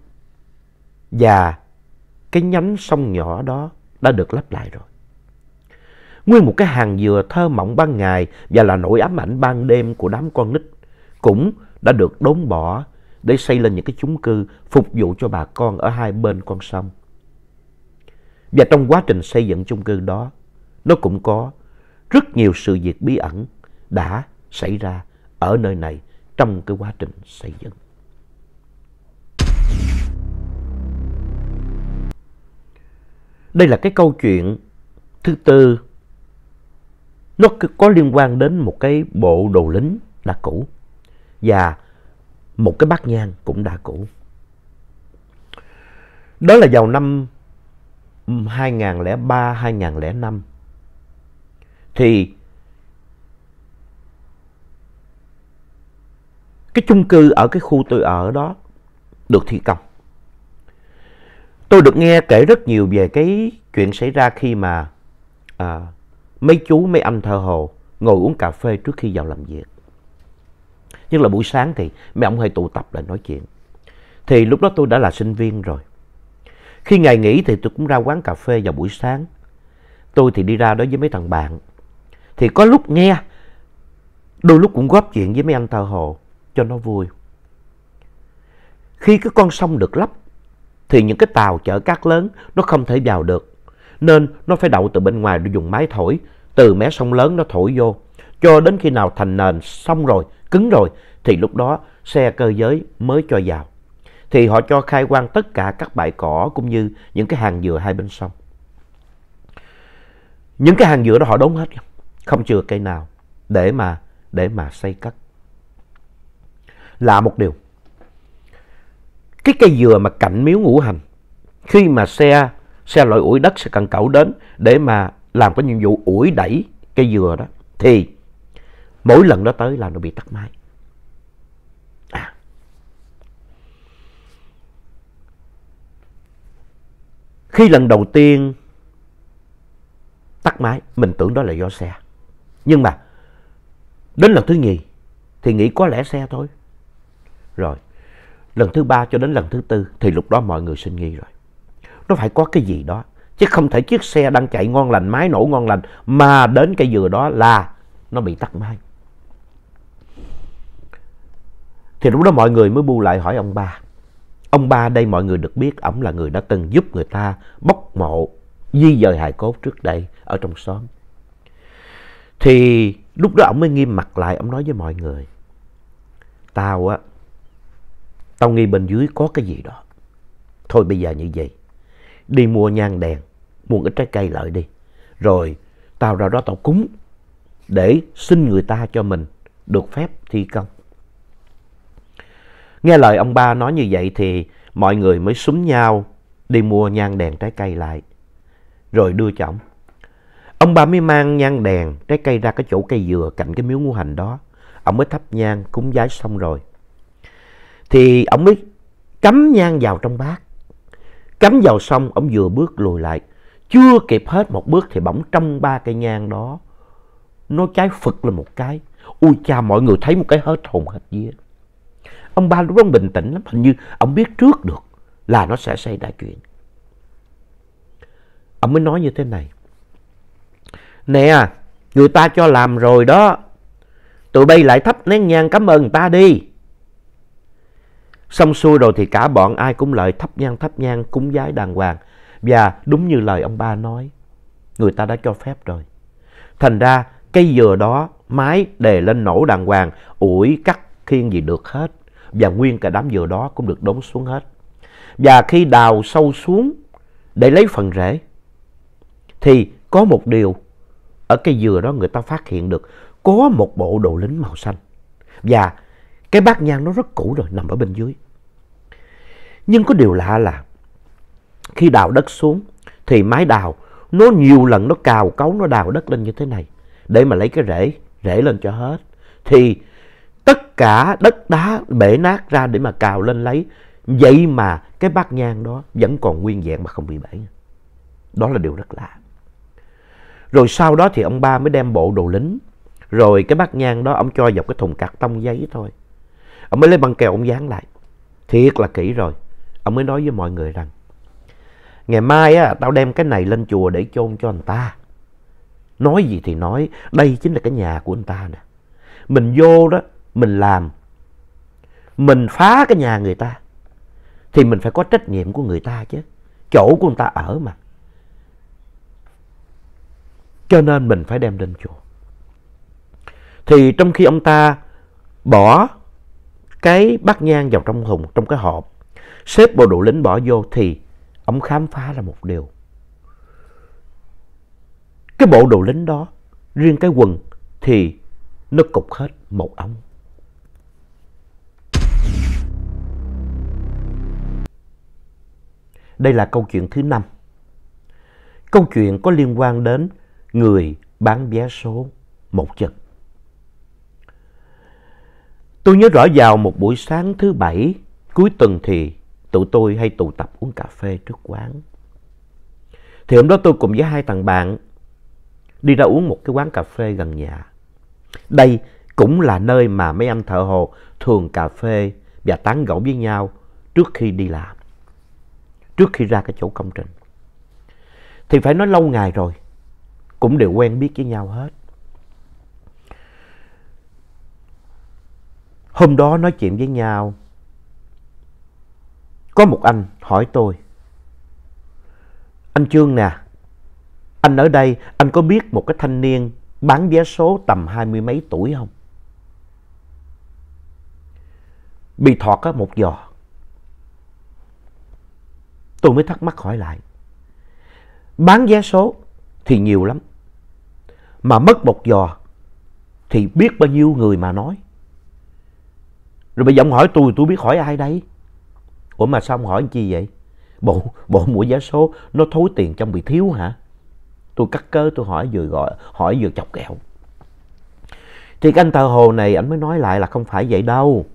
S1: và cái nhánh sông nhỏ đó đã được lắp lại rồi. Nguyên một cái hàng dừa thơ mộng ban ngày và là nỗi ám ảnh ban đêm của đám con nít cũng đã được đốn bỏ để xây lên những cái chung cư phục vụ cho bà con ở hai bên con sông. Và trong quá trình xây dựng chung cư đó, nó cũng có rất nhiều sự việc bí ẩn đã xảy ra ở nơi này trong cái quá trình xây dựng. Đây là cái câu chuyện thứ tư. Nó có liên quan đến một cái bộ đồ lính là cũ và một cái bát nhang cũng đã cũ. Đó là vào năm 2003-2005 thì cái chung cư ở cái khu tôi ở đó được thi công. Tôi được nghe kể rất nhiều về cái chuyện xảy ra khi mà à, mấy chú mấy anh thợ hồ ngồi uống cà phê trước khi vào làm việc. Nhất là buổi sáng thì mấy ông hay tụ tập lại nói chuyện. Thì lúc đó tôi đã là sinh viên rồi. Khi ngày nghỉ thì tôi cũng ra quán cà phê vào buổi sáng. Tôi thì đi ra đó với mấy thằng bạn. Thì có lúc nghe, đôi lúc cũng góp chuyện với mấy anh thợ hồ cho nó vui. Khi cái con sông được lấp thì những cái tàu chở cát lớn nó không thể vào được. Nên nó phải đậu từ bên ngoài để dùng máy thổi, từ mé sông lớn nó thổi vô. Cho đến khi nào thành nền xong rồi cứng rồi thì lúc đó xe cơ giới mới cho vào. Thì họ cho khai quan tất cả các bãi cỏ cũng như những cái hàng dừa hai bên sông. Những cái hàng dừa đó họ đốn hết, không chừa cây nào để mà để mà xây cất. Là một điều. Cái cây dừa mà cạnh miếu ngũ hành khi mà xe xe loại ủi đất sẽ cần cẩu đến để mà làm cái nhiệm vụ ủi đẩy cây dừa đó thì mỗi lần nó tới là nó bị tắt máy. À. Khi lần đầu tiên tắt máy, mình tưởng đó là do xe. Nhưng mà đến lần thứ nhì thì nghĩ có lẽ xe thôi. Rồi, lần thứ ba cho đến lần thứ tư thì lúc đó mọi người sinh nghi rồi. Nó phải có cái gì đó. Chứ không thể chiếc xe đang chạy ngon lành, máy nổ ngon lành mà đến cái dừa đó là nó bị tắt máy. Thì lúc đó mọi người mới bu lại hỏi ông ba. Ông ba đây mọi người được biết, ổng là người đã từng giúp người ta bốc mộ, di dời hài cốt trước đây ở trong xóm. Thì lúc đó ổng mới nghiêm mặt lại, ổng nói với mọi người. Tao á, tao nghi bên dưới có cái gì đó. Thôi bây giờ như vậy, đi mua nhang đèn, mua ít trái cây lợi đi. Rồi tao ra đó tao cúng để xin người ta cho mình được phép thi công. Nghe lời ông ba nói như vậy thì mọi người mới súng nhau đi mua nhang đèn trái cây lại. Rồi đưa cho ông. Ông ba mới mang nhang đèn trái cây ra cái chỗ cây dừa cạnh cái miếu ngũ hành đó. Ông mới thắp nhang cúng giái xong rồi. Thì ông mới cắm nhang vào trong bát. Cắm vào xong ông vừa bước lùi lại. Chưa kịp hết một bước thì bỗng trong ba cây nhang đó. Nó cháy phực lên một cái. Ui cha mọi người thấy một cái hết hồn hết vía. Ông ba lúc đó bình tĩnh lắm, hình như ông biết trước được là nó sẽ xảy ra chuyện. Ông mới nói như thế này. Nè, người ta cho làm rồi đó. Tụi bay lại thắp nén nhang cảm ơn người ta đi. Xong xuôi rồi thì cả bọn ai cũng lại thắp nhang thắp nhang cúng giái đàng hoàng. Và đúng như lời ông ba nói, người ta đã cho phép rồi. Thành ra cây dừa đó mái đề lên nổ đàng hoàng, ủi cắt khiên gì được hết và nguyên cả đám dừa đó cũng được đốn xuống hết. Và khi đào sâu xuống để lấy phần rễ thì có một điều ở cây dừa đó người ta phát hiện được có một bộ đồ lính màu xanh và cái bát nhang nó rất cũ rồi nằm ở bên dưới. Nhưng có điều lạ là khi đào đất xuống thì mái đào nó nhiều lần nó cào cấu nó đào đất lên như thế này để mà lấy cái rễ rễ lên cho hết thì tất cả đất đá bể nát ra để mà cào lên lấy. Vậy mà cái bát nhang đó vẫn còn nguyên vẹn mà không bị bể. Đó là điều rất lạ. Rồi sau đó thì ông ba mới đem bộ đồ lính. Rồi cái bát nhang đó ông cho vào cái thùng cạc tông giấy thôi. Ông mới lấy băng keo ông dán lại. Thiệt là kỹ rồi. Ông mới nói với mọi người rằng. Ngày mai á, tao đem cái này lên chùa để chôn cho anh ta. Nói gì thì nói, đây chính là cái nhà của anh ta nè. Mình vô đó, mình làm mình phá cái nhà người ta thì mình phải có trách nhiệm của người ta chứ chỗ của người ta ở mà cho nên mình phải đem lên chùa thì trong khi ông ta bỏ cái bát nhang vào trong thùng trong cái hộp xếp bộ đồ lính bỏ vô thì ông khám phá ra một điều cái bộ đồ lính đó riêng cái quần thì nó cục hết một ống Đây là câu chuyện thứ năm. Câu chuyện có liên quan đến người bán vé số một chân. Tôi nhớ rõ vào một buổi sáng thứ bảy cuối tuần thì tụi tôi hay tụ tập uống cà phê trước quán. Thì hôm đó tôi cùng với hai thằng bạn đi ra uống một cái quán cà phê gần nhà. Đây cũng là nơi mà mấy anh thợ hồ thường cà phê và tán gẫu với nhau trước khi đi làm trước khi ra cái chỗ công trình. Thì phải nói lâu ngày rồi, cũng đều quen biết với nhau hết. Hôm đó nói chuyện với nhau, có một anh hỏi tôi, anh Trương nè, anh ở đây anh có biết một cái thanh niên bán vé số tầm hai mươi mấy tuổi không? Bị thọt một giò. Tôi mới thắc mắc hỏi lại. Bán vé số thì nhiều lắm. Mà mất một giò thì biết bao nhiêu người mà nói. Rồi bây giờ ông hỏi tôi, tôi biết hỏi ai đây? Ủa mà sao ông hỏi chi vậy? Bộ, bộ mũi giá số nó thối tiền trong bị thiếu hả? Tôi cắt cơ tôi hỏi vừa gọi, hỏi vừa chọc kẹo. Thì cái anh tờ hồ này anh mới nói lại là không phải vậy đâu.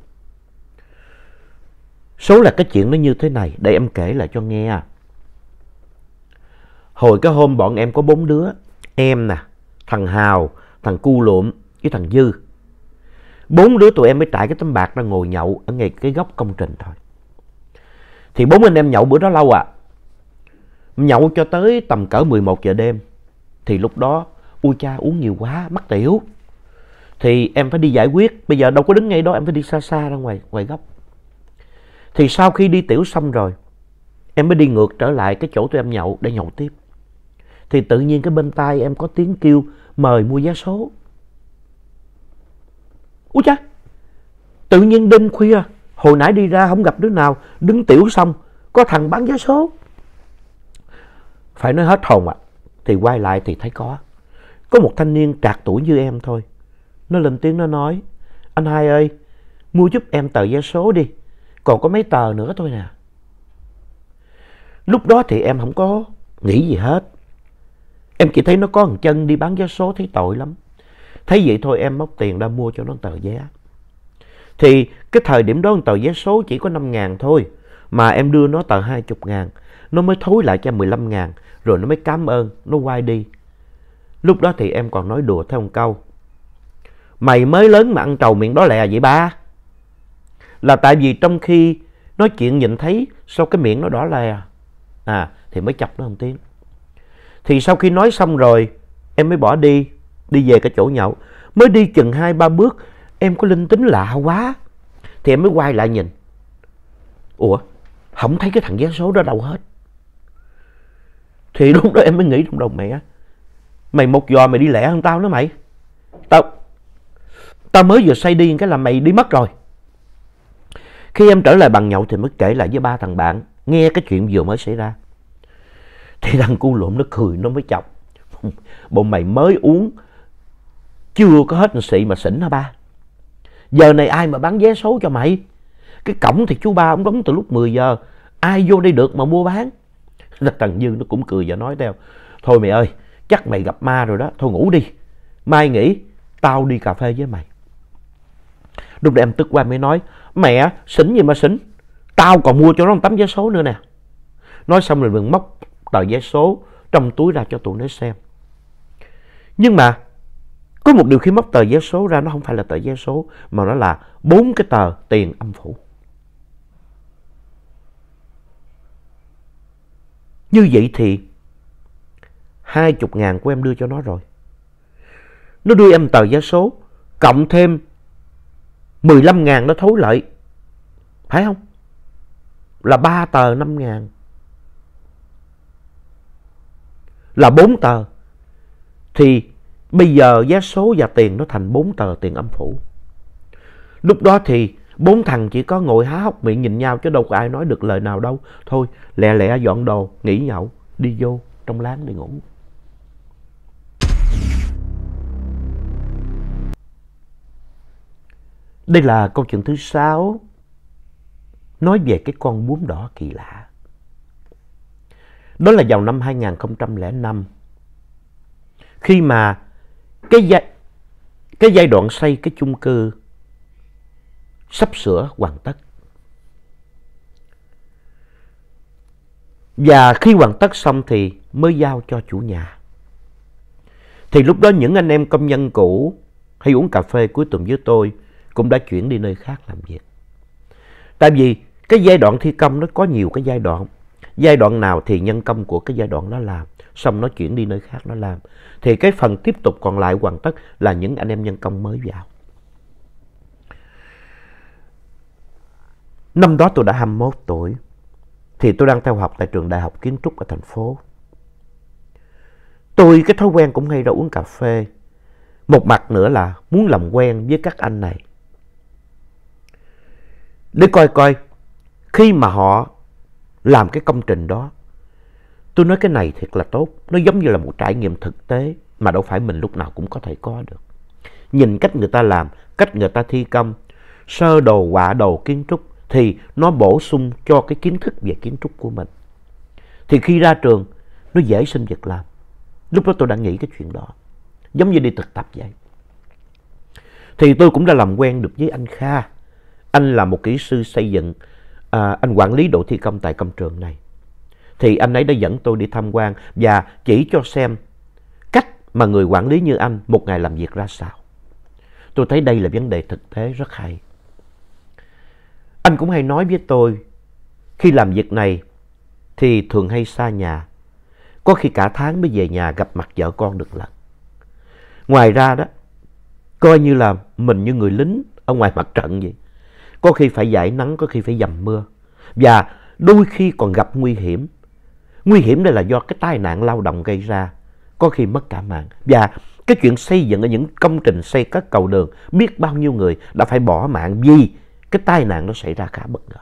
S1: Số là cái chuyện nó như thế này, để em kể lại cho nghe. Hồi cái hôm bọn em có bốn đứa, em nè, thằng Hào, thằng Cu Lụm với thằng Dư. Bốn đứa tụi em mới trải cái tấm bạc ra ngồi nhậu ở ngay cái góc công trình thôi. Thì bốn anh em nhậu bữa đó lâu à. Nhậu cho tới tầm cỡ 11 giờ đêm. Thì lúc đó, ui cha uống nhiều quá, mắc tiểu. Thì em phải đi giải quyết, bây giờ đâu có đứng ngay đó, em phải đi xa xa ra ngoài, ngoài góc. Thì sau khi đi tiểu xong rồi, em mới đi ngược trở lại cái chỗ tụi em nhậu để nhậu tiếp. Thì tự nhiên cái bên tai em có tiếng kêu mời mua giá số. Úi cha, tự nhiên đêm khuya, hồi nãy đi ra không gặp đứa nào, đứng tiểu xong, có thằng bán giá số. Phải nói hết hồn ạ, thì quay lại thì thấy có. Có một thanh niên trạc tuổi như em thôi. Nó lên tiếng nó nói, anh hai ơi, mua giúp em tờ giá số đi còn có mấy tờ nữa thôi nè. Lúc đó thì em không có nghĩ gì hết. Em chỉ thấy nó có thằng chân đi bán vé số thấy tội lắm. Thấy vậy thôi em móc tiền ra mua cho nó tờ vé. Thì cái thời điểm đó tờ vé số chỉ có 5 ngàn thôi. Mà em đưa nó tờ 20 ngàn. Nó mới thối lại cho 15 ngàn. Rồi nó mới cảm ơn. Nó quay đi. Lúc đó thì em còn nói đùa theo một câu. Mày mới lớn mà ăn trầu miệng đó lè vậy ba là tại vì trong khi nói chuyện nhìn thấy sau cái miệng nó đỏ le à? à thì mới chọc nó một tiếng thì sau khi nói xong rồi em mới bỏ đi đi về cái chỗ nhậu mới đi chừng hai ba bước em có linh tính lạ quá thì em mới quay lại nhìn ủa không thấy cái thằng vé số đó đâu hết thì lúc đó em mới nghĩ trong đầu mẹ mày một giò mày đi lẻ hơn tao nữa mày tao tao mới vừa say đi cái là mày đi mất rồi khi em trở lại bằng nhậu thì mới kể lại với ba thằng bạn, nghe cái chuyện vừa mới xảy ra. Thì thằng cu lụm nó cười nó mới chọc. Bộ mày mới uống, chưa có hết xị mà xỉn hả ba? Giờ này ai mà bán vé số cho mày? Cái cổng thì chú ba ông đóng từ lúc 10 giờ, ai vô đây được mà mua bán? Thằng Dương nó cũng cười và nói theo, thôi mày ơi, chắc mày gặp ma rồi đó, thôi ngủ đi. Mai nghỉ, tao đi cà phê với mày. Lúc đó em tức quá mới nói, mẹ xỉn gì mà xỉn tao còn mua cho nó một tấm vé số nữa nè nói xong rồi mình móc tờ vé số trong túi ra cho tụi nó xem nhưng mà có một điều khi móc tờ vé số ra nó không phải là tờ vé số mà nó là bốn cái tờ tiền âm phủ như vậy thì hai chục ngàn của em đưa cho nó rồi nó đưa em tờ vé số cộng thêm 15 ngàn nó thối lợi. Phải không? Là 3 tờ 5 ngàn. Là 4 tờ. Thì bây giờ giá số và tiền nó thành 4 tờ tiền âm phủ. Lúc đó thì bốn thằng chỉ có ngồi há hốc miệng nhìn nhau chứ đâu có ai nói được lời nào đâu. Thôi lẹ lẹ dọn đồ, nghỉ nhậu, đi vô trong láng đi ngủ. Đây là câu chuyện thứ sáu nói về cái con bướm đỏ kỳ lạ. Đó là vào năm 2005 khi mà cái giai, cái giai đoạn xây cái chung cư sắp sửa hoàn tất. Và khi hoàn tất xong thì mới giao cho chủ nhà. Thì lúc đó những anh em công nhân cũ hay uống cà phê cuối tuần với tôi cũng đã chuyển đi nơi khác làm việc. Tại vì cái giai đoạn thi công nó có nhiều cái giai đoạn. Giai đoạn nào thì nhân công của cái giai đoạn đó làm, xong nó chuyển đi nơi khác nó làm. Thì cái phần tiếp tục còn lại hoàn tất là những anh em nhân công mới vào. Năm đó tôi đã 21 tuổi, thì tôi đang theo học tại trường đại học kiến trúc ở thành phố. Tôi cái thói quen cũng hay ra uống cà phê. Một mặt nữa là muốn làm quen với các anh này để coi coi khi mà họ làm cái công trình đó tôi nói cái này thiệt là tốt nó giống như là một trải nghiệm thực tế mà đâu phải mình lúc nào cũng có thể có được nhìn cách người ta làm cách người ta thi công sơ đồ họa đồ kiến trúc thì nó bổ sung cho cái kiến thức về kiến trúc của mình thì khi ra trường nó dễ xin việc làm lúc đó tôi đã nghĩ cái chuyện đó giống như đi thực tập vậy thì tôi cũng đã làm quen được với anh Kha anh là một kỹ sư xây dựng, à, anh quản lý đội thi công tại công trường này. Thì anh ấy đã dẫn tôi đi tham quan và chỉ cho xem cách mà người quản lý như anh một ngày làm việc ra sao. Tôi thấy đây là vấn đề thực tế rất hay. Anh cũng hay nói với tôi, khi làm việc này thì thường hay xa nhà. Có khi cả tháng mới về nhà gặp mặt vợ con được lần. Ngoài ra đó, coi như là mình như người lính ở ngoài mặt trận vậy có khi phải giải nắng, có khi phải dầm mưa. Và đôi khi còn gặp nguy hiểm. Nguy hiểm đây là do cái tai nạn lao động gây ra, có khi mất cả mạng. Và cái chuyện xây dựng ở những công trình xây các cầu đường, biết bao nhiêu người đã phải bỏ mạng vì cái tai nạn nó xảy ra khá bất ngờ.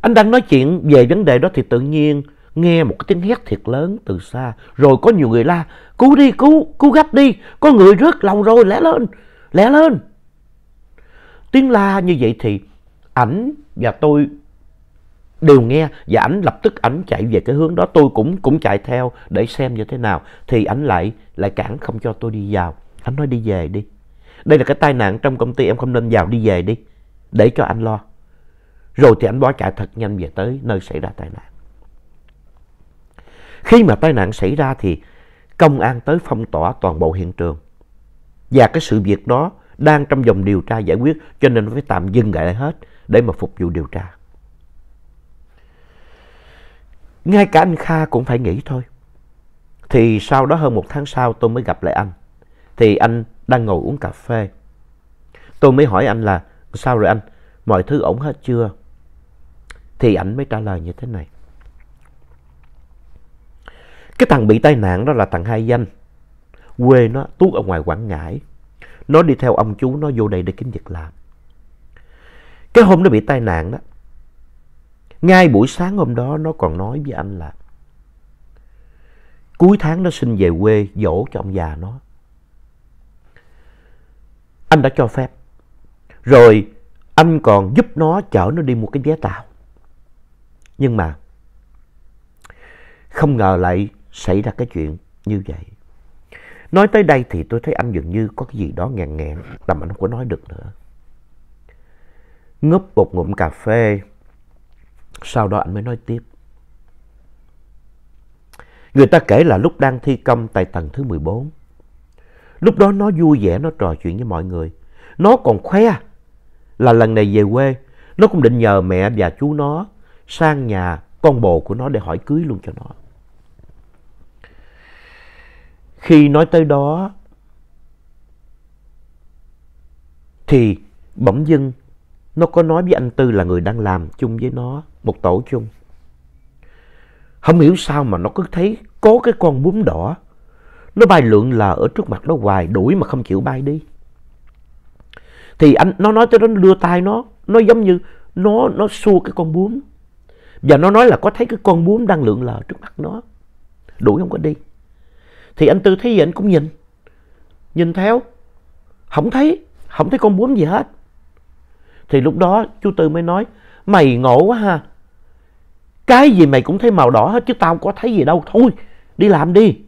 S1: Anh đang nói chuyện về vấn đề đó thì tự nhiên nghe một cái tiếng hét thiệt lớn từ xa. Rồi có nhiều người la, cứu đi, cứu, cứu gấp đi, có người rớt lòng rồi, lẽ lên, lẽ lên tiếng la như vậy thì ảnh và tôi đều nghe và ảnh lập tức ảnh chạy về cái hướng đó tôi cũng cũng chạy theo để xem như thế nào thì ảnh lại lại cản không cho tôi đi vào ảnh nói đi về đi đây là cái tai nạn trong công ty em không nên vào đi về đi để cho anh lo rồi thì ảnh bỏ chạy thật nhanh về tới nơi xảy ra tai nạn khi mà tai nạn xảy ra thì công an tới phong tỏa toàn bộ hiện trường và cái sự việc đó đang trong dòng điều tra giải quyết cho nên phải tạm dừng lại hết để mà phục vụ điều tra. Ngay cả anh Kha cũng phải nghỉ thôi. Thì sau đó hơn một tháng sau tôi mới gặp lại anh. Thì anh đang ngồi uống cà phê. Tôi mới hỏi anh là sao rồi anh, mọi thứ ổn hết chưa? Thì anh mới trả lời như thế này. Cái thằng bị tai nạn đó là thằng Hai Danh. Quê nó tuốt ở ngoài Quảng Ngãi. Nó đi theo ông chú nó vô đây để kiếm việc làm. Cái hôm nó bị tai nạn đó, ngay buổi sáng hôm đó nó còn nói với anh là cuối tháng nó xin về quê dỗ cho ông già nó. Anh đã cho phép. Rồi anh còn giúp nó chở nó đi mua cái vé tàu. Nhưng mà không ngờ lại xảy ra cái chuyện như vậy. Nói tới đây thì tôi thấy anh dường như có cái gì đó ngàn ngẹn, làm anh không có nói được nữa. Ngúp một ngụm cà phê, sau đó anh mới nói tiếp. Người ta kể là lúc đang thi công tại tầng thứ 14, lúc đó nó vui vẻ, nó trò chuyện với mọi người. Nó còn khoe là lần này về quê, nó cũng định nhờ mẹ và chú nó sang nhà con bồ của nó để hỏi cưới luôn cho nó. khi nói tới đó thì bỗng dưng nó có nói với anh Tư là người đang làm chung với nó một tổ chung. Không hiểu sao mà nó cứ thấy có cái con bướm đỏ nó bay lượn là ở trước mặt nó hoài đuổi mà không chịu bay đi. Thì anh nó nói tới đó nó đưa tay nó, nó giống như nó nó xua cái con bướm. Và nó nói là có thấy cái con bướm đang lượn lờ trước mặt nó. Đuổi không có đi thì anh Tư thấy gì anh cũng nhìn. Nhìn theo. Không thấy. Không thấy con bướm gì hết. Thì lúc đó chú Tư mới nói. Mày ngộ quá ha. Cái gì mày cũng thấy màu đỏ hết chứ tao có thấy gì đâu. Thôi đi làm đi.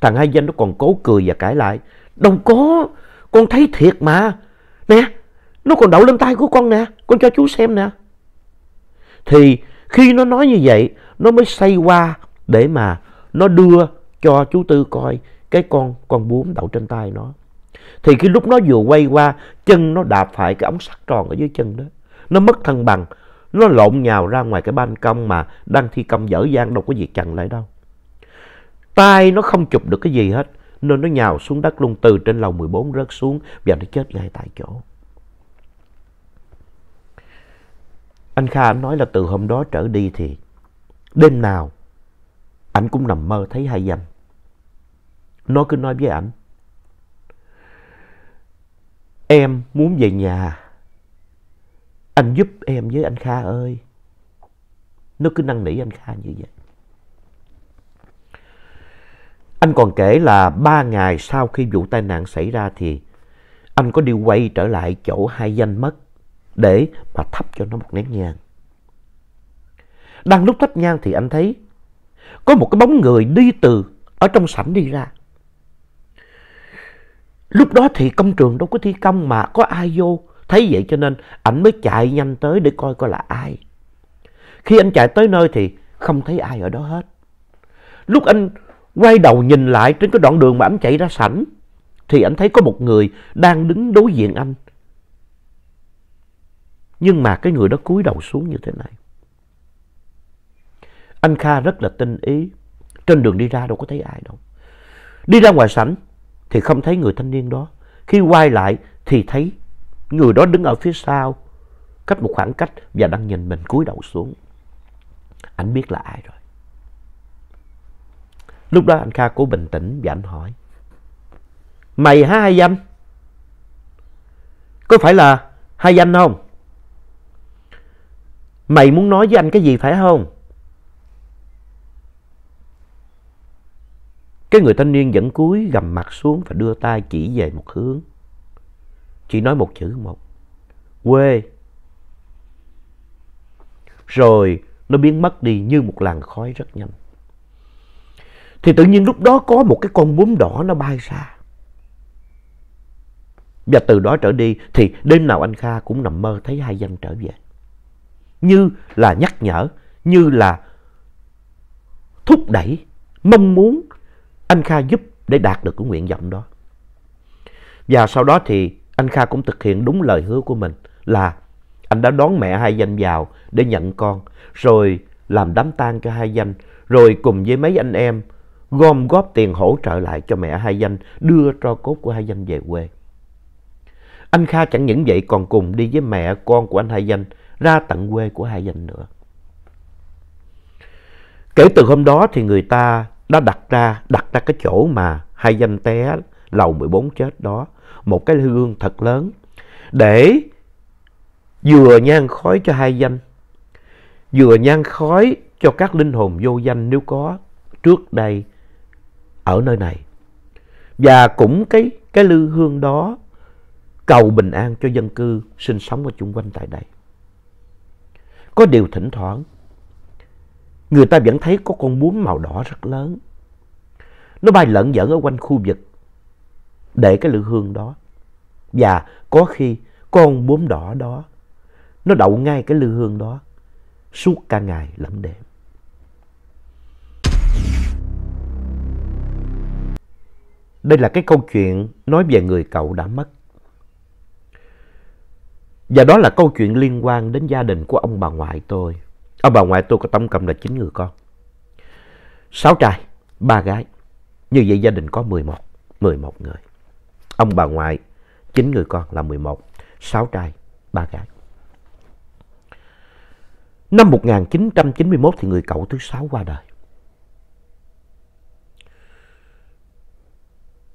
S1: Thằng Hai Danh nó còn cố cười và cãi lại. Đâu có. Con thấy thiệt mà. Nè. Nó còn đậu lên tay của con nè. Con cho chú xem nè. Thì khi nó nói như vậy. Nó mới say qua để mà nó đưa cho chú Tư coi cái con con bướm đậu trên tay nó. Thì cái lúc nó vừa quay qua, chân nó đạp phải cái ống sắt tròn ở dưới chân đó. Nó mất thăng bằng, nó lộn nhào ra ngoài cái ban công mà đang thi công dở dang đâu có việc chặn lại đâu. tay nó không chụp được cái gì hết, nên nó nhào xuống đất luôn từ trên lầu 14 rớt xuống và nó chết ngay tại chỗ. Anh Kha anh nói là từ hôm đó trở đi thì đêm nào anh cũng nằm mơ thấy hai dầm. Nó cứ nói với ảnh. Em muốn về nhà. Anh giúp em với anh Kha ơi. Nó cứ năn nỉ anh Kha như vậy. Anh còn kể là ba ngày sau khi vụ tai nạn xảy ra thì anh có đi quay trở lại chỗ hai danh mất để mà thắp cho nó một nén nhang. Đang lúc thắp nhang thì anh thấy có một cái bóng người đi từ ở trong sảnh đi ra. Lúc đó thì công trường đâu có thi công mà có ai vô. Thấy vậy cho nên ảnh mới chạy nhanh tới để coi coi là ai. Khi anh chạy tới nơi thì không thấy ai ở đó hết. Lúc anh quay đầu nhìn lại trên cái đoạn đường mà anh chạy ra sảnh thì anh thấy có một người đang đứng đối diện anh. Nhưng mà cái người đó cúi đầu xuống như thế này. Anh Kha rất là tinh ý. Trên đường đi ra đâu có thấy ai đâu. Đi ra ngoài sảnh, thì không thấy người thanh niên đó. Khi quay lại thì thấy người đó đứng ở phía sau, cách một khoảng cách và đang nhìn mình cúi đầu xuống. Anh biết là ai rồi. Lúc đó anh Kha cố bình tĩnh và anh hỏi. Mày hả hai danh? Có phải là hai danh không? Mày muốn nói với anh cái gì phải không? Cái người thanh niên vẫn cúi gầm mặt xuống và đưa tay chỉ về một hướng. Chỉ nói một chữ một. Quê. Rồi nó biến mất đi như một làn khói rất nhanh. Thì tự nhiên lúc đó có một cái con bướm đỏ nó bay ra. Và từ đó trở đi thì đêm nào anh Kha cũng nằm mơ thấy hai dân trở về. Như là nhắc nhở, như là thúc đẩy, mong muốn anh Kha giúp để đạt được cái nguyện vọng đó. Và sau đó thì anh Kha cũng thực hiện đúng lời hứa của mình là anh đã đón mẹ hai danh vào để nhận con, rồi làm đám tang cho hai danh, rồi cùng với mấy anh em gom góp tiền hỗ trợ lại cho mẹ hai danh đưa tro cốt của hai danh về quê. Anh Kha chẳng những vậy còn cùng đi với mẹ con của anh hai danh ra tận quê của hai danh nữa. Kể từ hôm đó thì người ta đã đặt ra đặt ra cái chỗ mà hai danh té lầu 14 chết đó một cái gương thật lớn để vừa nhang khói cho hai danh vừa nhang khói cho các linh hồn vô danh nếu có trước đây ở nơi này và cũng cái cái lư hương đó cầu bình an cho dân cư sinh sống ở chung quanh tại đây có điều thỉnh thoảng người ta vẫn thấy có con bướm màu đỏ rất lớn. Nó bay lẩn dẫn ở quanh khu vực để cái lư hương đó. Và có khi con bướm đỏ đó nó đậu ngay cái lư hương đó suốt cả ngày lẫn đêm. Đây là cái câu chuyện nói về người cậu đã mất. Và đó là câu chuyện liên quan đến gia đình của ông bà ngoại tôi. Ông bà ngoại tôi có tổng cộng là 9 người con. 6 trai, 3 gái. Như vậy gia đình có 11, 11 người. Ông bà ngoại, 9 người con là 11, 6 trai, 3 gái. Năm 1991 thì người cậu thứ 6 qua đời.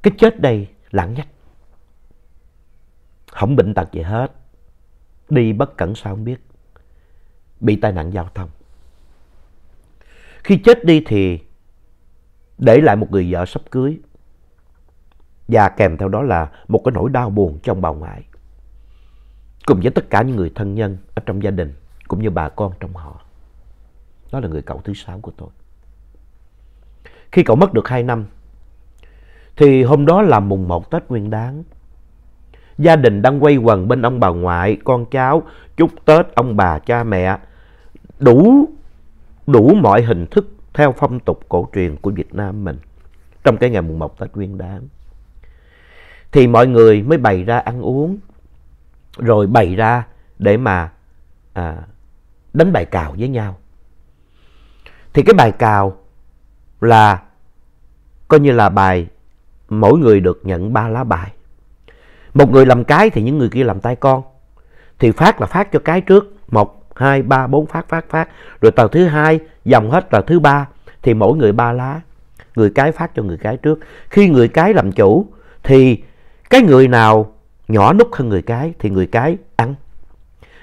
S1: Cái chết đây lãng nhách. Không bệnh tật gì hết. Đi bất cẩn sao không biết bị tai nạn giao thông. Khi chết đi thì để lại một người vợ sắp cưới và kèm theo đó là một cái nỗi đau buồn trong bà ngoại cùng với tất cả những người thân nhân ở trong gia đình cũng như bà con trong họ. Đó là người cậu thứ sáu của tôi. Khi cậu mất được 2 năm thì hôm đó là mùng 1 Tết Nguyên Đán. Gia đình đang quay quần bên ông bà ngoại, con cháu, chúc Tết ông bà, cha mẹ đủ đủ mọi hình thức theo phong tục cổ truyền của Việt Nam mình trong cái ngày mùng một Tết Nguyên Đán. Thì mọi người mới bày ra ăn uống rồi bày ra để mà à, đánh bài cào với nhau. Thì cái bài cào là coi như là bài mỗi người được nhận ba lá bài. Một người làm cái thì những người kia làm tay con. Thì phát là phát cho cái trước, một hai ba bốn phát phát phát. Rồi tờ thứ hai dòng hết tờ thứ ba thì mỗi người ba lá. Người cái phát cho người cái trước. Khi người cái làm chủ thì cái người nào nhỏ nút hơn người cái thì người cái ăn.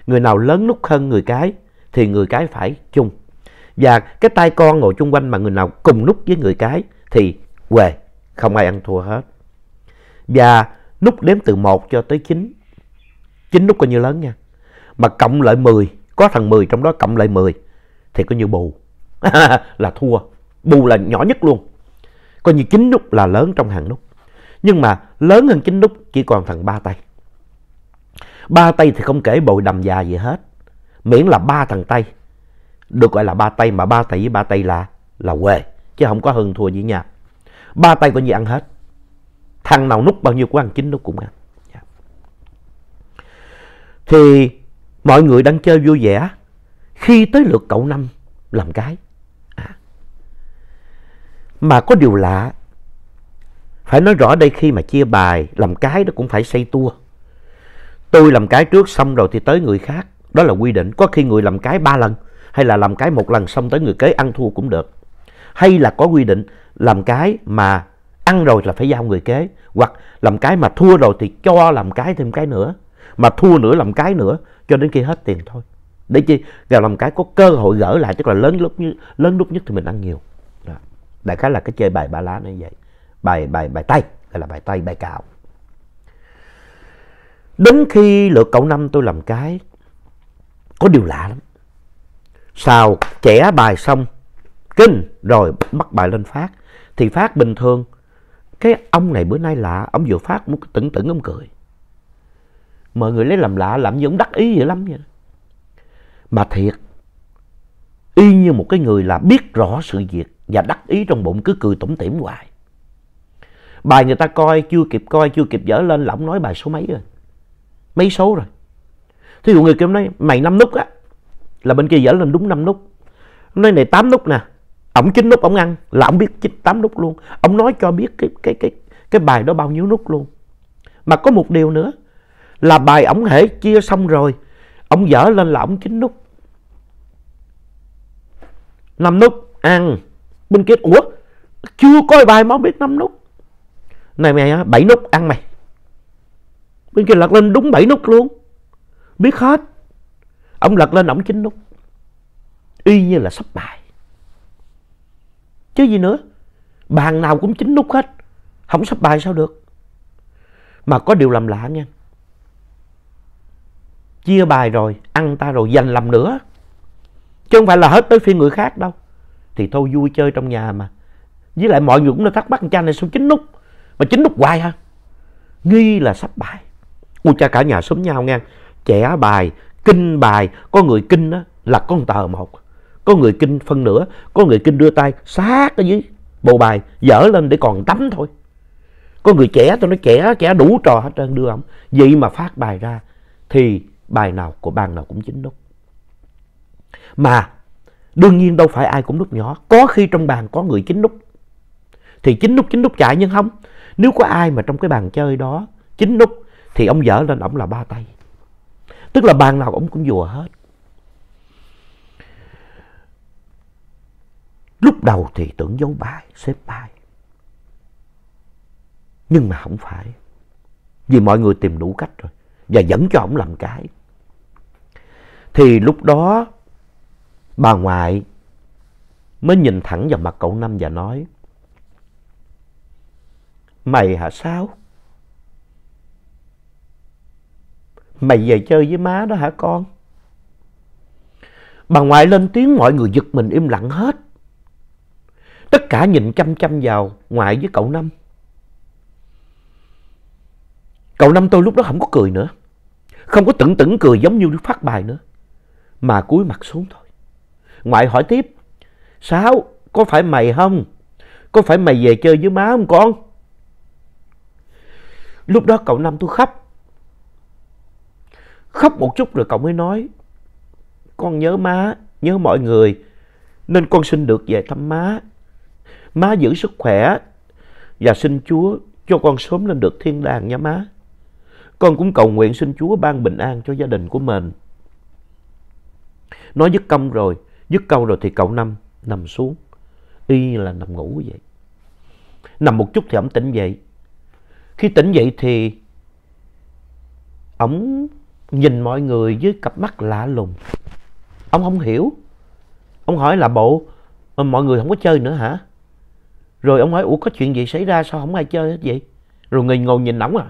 S1: Người nào lớn nút hơn người cái thì người cái phải chung. Và cái tay con ngồi chung quanh mà người nào cùng nút với người cái thì quề, không ai ăn thua hết. Và nút đếm từ một cho tới chín chín nút coi như lớn nha. Mà cộng lại mười có thằng 10 trong đó cộng lại 10 thì coi như bù là thua bù là nhỏ nhất luôn coi như chín nút là lớn trong hàng nút nhưng mà lớn hơn chín nút chỉ còn thằng ba tay ba tay thì không kể bồi đầm già gì hết miễn là ba thằng tay được gọi là ba tay mà ba tay với ba tay là là quê chứ không có hơn thua gì nha ba tay coi như ăn hết thằng nào nút bao nhiêu của ăn chín nút cũng ăn dạ. thì Mọi người đang chơi vui vẻ. Khi tới lượt cậu Năm làm cái. À. Mà có điều lạ. Phải nói rõ đây khi mà chia bài làm cái nó cũng phải xây tua. Tôi làm cái trước xong rồi thì tới người khác. Đó là quy định. Có khi người làm cái ba lần. Hay là làm cái một lần xong tới người kế ăn thua cũng được. Hay là có quy định làm cái mà ăn rồi là phải giao người kế. Hoặc làm cái mà thua rồi thì cho làm cái thêm cái nữa mà thua nữa làm cái nữa cho đến khi hết tiền thôi để chi nào làm cái có cơ hội gỡ lại tức là lớn lúc như lớn lúc nhất thì mình ăn nhiều đó. đại khái là cái chơi bài ba lá nó vậy bài bài bài tay gọi là bài tay bài cào đến khi lượt cậu năm tôi làm cái có điều lạ lắm xào trẻ bài xong kinh rồi bắt bài lên phát thì phát bình thường cái ông này bữa nay lạ ông vừa phát một tỉnh tỉnh ông cười mọi người lấy làm lạ làm như ông đắc ý vậy lắm vậy mà thiệt y như một cái người là biết rõ sự việc và đắc ý trong bụng cứ cười tủm tỉm hoài bài người ta coi chưa kịp coi chưa kịp dở lên là ông nói bài số mấy rồi mấy số rồi thí dụ người kia nói mày năm nút á là bên kia dở lên đúng năm nút ông nói này tám nút nè ổng chín nút ổng ăn là ổng biết chín tám nút luôn ông nói cho biết cái cái cái cái bài đó bao nhiêu nút luôn mà có một điều nữa là bài ổng hễ chia xong rồi ổng dở lên là ổng chính nút năm nút ăn bên kia ủa chưa coi bài mà không biết năm nút này mày bảy nút ăn mày bên kia lật lên đúng bảy nút luôn biết hết ổng lật lên ổng chính nút y như là sắp bài chứ gì nữa bàn nào cũng chính nút hết không sắp bài sao được mà có điều làm lạ nha chia bài rồi ăn ta rồi dành làm nữa chứ không phải là hết tới phiên người khác đâu thì thôi vui chơi trong nhà mà với lại mọi người cũng đã thắc mắc cha này sao chín nút mà chín nút hoài ha. nghi là sắp bài ui cha cả nhà xúm nhau nghe. trẻ bài kinh bài có người kinh á là con tờ một có người kinh phân nửa có người kinh đưa tay sát ở dưới bộ bài dở lên để còn tắm thôi có người trẻ tôi nói trẻ trẻ đủ trò hết trơn đưa ổng vậy mà phát bài ra thì bài nào của bang nào cũng chính nút. Mà đương nhiên đâu phải ai cũng nút nhỏ. Có khi trong bàn có người chính nút. Thì chính nút chính nút chạy nhưng không. Nếu có ai mà trong cái bàn chơi đó chính nút thì ông dở lên ổng là ba tay. Tức là bàn nào ổng cũng vừa hết. Lúc đầu thì tưởng dấu bài, xếp bài. Nhưng mà không phải. Vì mọi người tìm đủ cách rồi. Và dẫn cho ổng làm cái. Thì lúc đó bà ngoại mới nhìn thẳng vào mặt cậu Năm và nói Mày hả sao? Mày về chơi với má đó hả con? Bà ngoại lên tiếng mọi người giật mình im lặng hết. Tất cả nhìn chăm chăm vào ngoại với cậu Năm. Cậu Năm tôi lúc đó không có cười nữa. Không có tưởng tưởng cười giống như phát bài nữa mà cúi mặt xuống thôi. Ngoại hỏi tiếp, sao? có phải mày không? Có phải mày về chơi với má không con? Lúc đó cậu Năm tôi khóc. Khóc một chút rồi cậu mới nói, con nhớ má, nhớ mọi người, nên con xin được về thăm má. Má giữ sức khỏe và xin Chúa cho con sớm lên được thiên đàng nha má. Con cũng cầu nguyện xin Chúa ban bình an cho gia đình của mình. Nó dứt công rồi, dứt câu rồi thì cậu Năm nằm xuống. Y là nằm ngủ vậy. Nằm một chút thì ổng tỉnh dậy. Khi tỉnh dậy thì ổng nhìn mọi người với cặp mắt lạ lùng. Ông không hiểu. Ông hỏi là bộ ờ, mọi người không có chơi nữa hả? Rồi ông hỏi ủa có chuyện gì xảy ra sao không ai chơi hết vậy? Rồi người ngồi nhìn ổng à.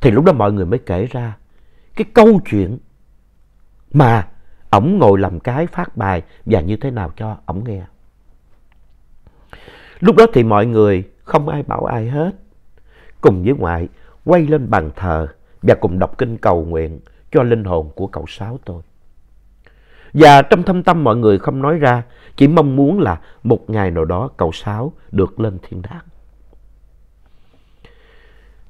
S1: Thì lúc đó mọi người mới kể ra cái câu chuyện mà ổng ngồi làm cái phát bài và như thế nào cho ổng nghe. Lúc đó thì mọi người không ai bảo ai hết. Cùng với ngoại quay lên bàn thờ và cùng đọc kinh cầu nguyện cho linh hồn của cậu Sáu tôi. Và trong thâm tâm mọi người không nói ra, chỉ mong muốn là một ngày nào đó cậu Sáu được lên thiên đàng.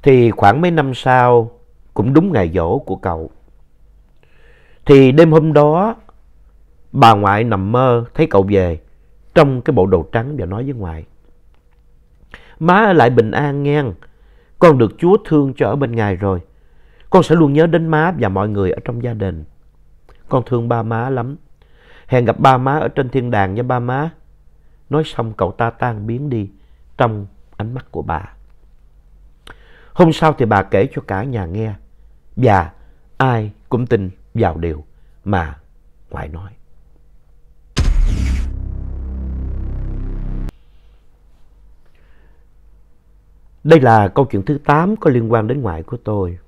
S1: Thì khoảng mấy năm sau, cũng đúng ngày dỗ của cậu, thì đêm hôm đó, bà ngoại nằm mơ thấy cậu về trong cái bộ đồ trắng và nói với ngoại. Má lại bình an nghe, con được Chúa thương cho ở bên ngài rồi. Con sẽ luôn nhớ đến má và mọi người ở trong gia đình. Con thương ba má lắm. Hẹn gặp ba má ở trên thiên đàng nha ba má. Nói xong cậu ta tan biến đi trong ánh mắt của bà. Hôm sau thì bà kể cho cả nhà nghe. Và ai cũng tin vào điều mà ngoại nói. Đây là câu chuyện thứ 8 có liên quan đến ngoại của tôi.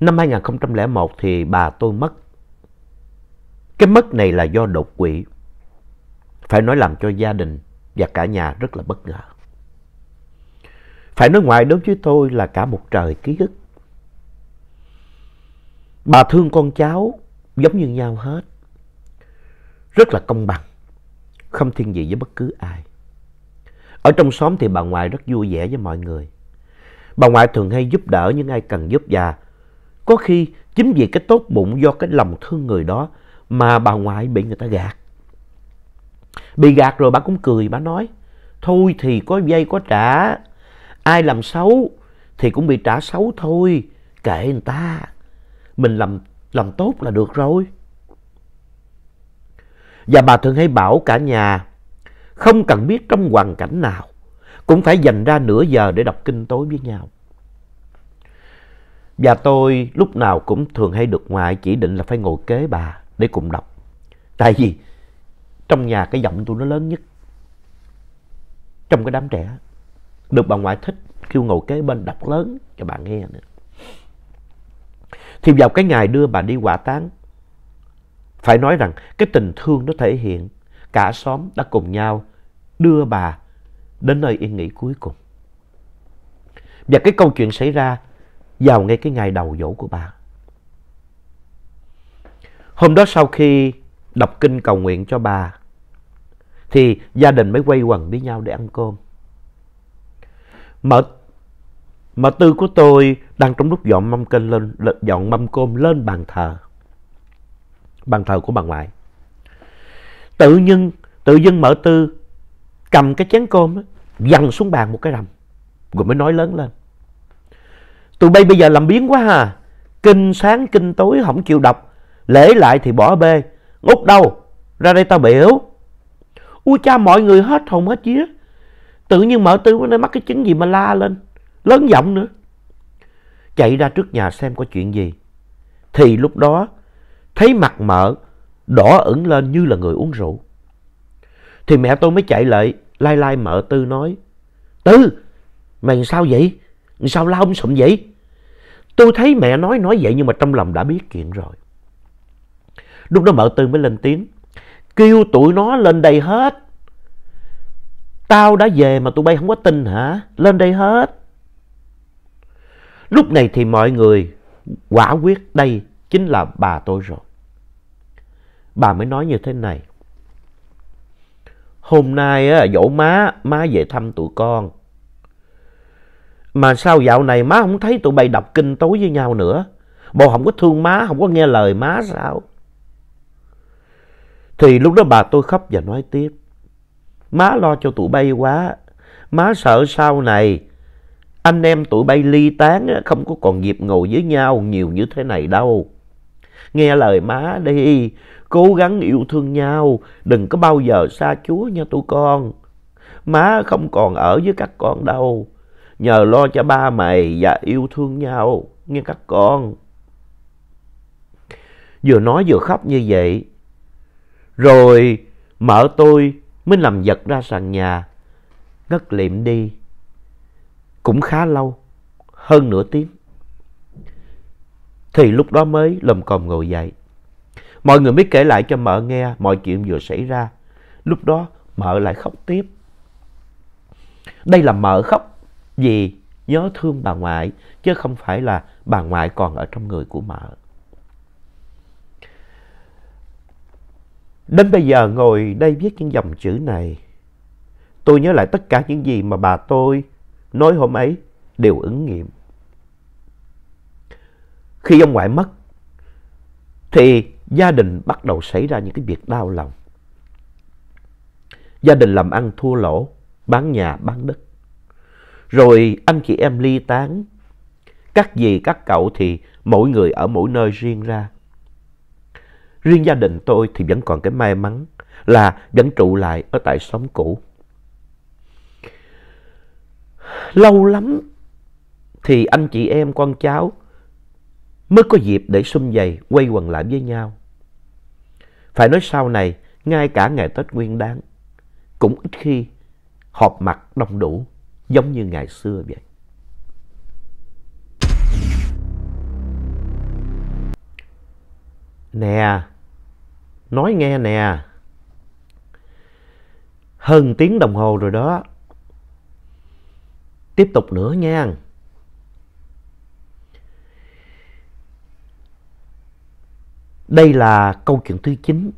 S1: Năm 2001 thì bà tôi mất. Cái mất này là do đột quỵ. Phải nói làm cho gia đình và cả nhà rất là bất ngờ. Phải nói ngoại đối với tôi là cả một trời ký ức. Bà thương con cháu giống như nhau hết. Rất là công bằng, không thiên vị với bất cứ ai. Ở trong xóm thì bà ngoại rất vui vẻ với mọi người. Bà ngoại thường hay giúp đỡ những ai cần giúp và có khi chính vì cái tốt bụng do cái lòng thương người đó mà bà ngoại bị người ta gạt. Bị gạt rồi bà cũng cười, bà nói, thôi thì có dây có trả, ai làm xấu thì cũng bị trả xấu thôi, kệ người ta mình làm, làm tốt là được rồi. Và bà thường hay bảo cả nhà, không cần biết trong hoàn cảnh nào, cũng phải dành ra nửa giờ để đọc kinh tối với nhau. Và tôi lúc nào cũng thường hay được ngoại chỉ định là phải ngồi kế bà để cùng đọc. Tại vì trong nhà cái giọng tôi nó lớn nhất. Trong cái đám trẻ. Được bà ngoại thích kêu ngồi kế bên đọc lớn cho bà nghe nữa. Thì vào cái ngày đưa bà đi quả táng, phải nói rằng cái tình thương nó thể hiện cả xóm đã cùng nhau đưa bà đến nơi yên nghỉ cuối cùng. Và cái câu chuyện xảy ra vào ngay cái ngày đầu dỗ của bà. Hôm đó sau khi đọc kinh cầu nguyện cho bà, thì gia đình mới quay quần với nhau để ăn cơm. Mở mà tư của tôi đang trong lúc dọn mâm cơm lên, dọn mâm cơm lên bàn thờ. Bàn thờ của bà ngoại. Tự nhiên, tự nhiên mở tư cầm cái chén cơm đó, dằn xuống bàn một cái rầm. Rồi mới nói lớn lên. Tụi bay bây giờ làm biến quá hà. Kinh sáng kinh tối không chịu đọc. Lễ lại thì bỏ bê. ngốc đâu? Ra đây tao biểu. u cha mọi người hết hồn hết chía. Tự nhiên mở tư nó mắc cái chứng gì mà la lên lớn giọng nữa. Chạy ra trước nhà xem có chuyện gì. Thì lúc đó thấy mặt mợ đỏ ửng lên như là người uống rượu. Thì mẹ tôi mới chạy lại lai lai mợ Tư nói. Tư, mày sao vậy? Sao la ông sụm vậy? Tôi thấy mẹ nói nói vậy nhưng mà trong lòng đã biết chuyện rồi. Lúc đó mợ Tư mới lên tiếng. Kêu tụi nó lên đây hết. Tao đã về mà tụi bay không có tin hả? Lên đây hết. Lúc này thì mọi người quả quyết đây chính là bà tôi rồi. Bà mới nói như thế này. Hôm nay á, dỗ má, má về thăm tụi con. Mà sao dạo này má không thấy tụi bay đọc kinh tối với nhau nữa? Bộ không có thương má, không có nghe lời má sao? Thì lúc đó bà tôi khóc và nói tiếp. Má lo cho tụi bay quá. Má sợ sau này anh em tụi bay ly tán không có còn dịp ngồi với nhau nhiều như thế này đâu. Nghe lời má đi, cố gắng yêu thương nhau, đừng có bao giờ xa chúa nha tụi con. Má không còn ở với các con đâu, nhờ lo cho ba mày và yêu thương nhau, nghe các con. Vừa nói vừa khóc như vậy. Rồi mở tôi mới làm giật ra sàn nhà, ngất liệm đi cũng khá lâu, hơn nửa tiếng. Thì lúc đó mới lầm còm ngồi dậy. Mọi người mới kể lại cho mợ nghe mọi chuyện vừa xảy ra. Lúc đó mợ lại khóc tiếp. Đây là mợ khóc vì nhớ thương bà ngoại, chứ không phải là bà ngoại còn ở trong người của mợ. Đến bây giờ ngồi đây viết những dòng chữ này, tôi nhớ lại tất cả những gì mà bà tôi nói hôm ấy đều ứng nghiệm. Khi ông ngoại mất, thì gia đình bắt đầu xảy ra những cái việc đau lòng. Gia đình làm ăn thua lỗ, bán nhà, bán đất. Rồi anh chị em ly tán, các dì các cậu thì mỗi người ở mỗi nơi riêng ra. Riêng gia đình tôi thì vẫn còn cái may mắn là vẫn trụ lại ở tại xóm cũ. Lâu lắm thì anh chị em con cháu mới có dịp để sum vầy quay quần lại với nhau. Phải nói sau này, ngay cả ngày Tết Nguyên Đán cũng ít khi họp mặt đông đủ giống như ngày xưa vậy. Nè, nói nghe nè, hơn tiếng đồng hồ rồi đó tiếp tục nữa nha. Đây là câu chuyện thứ 9.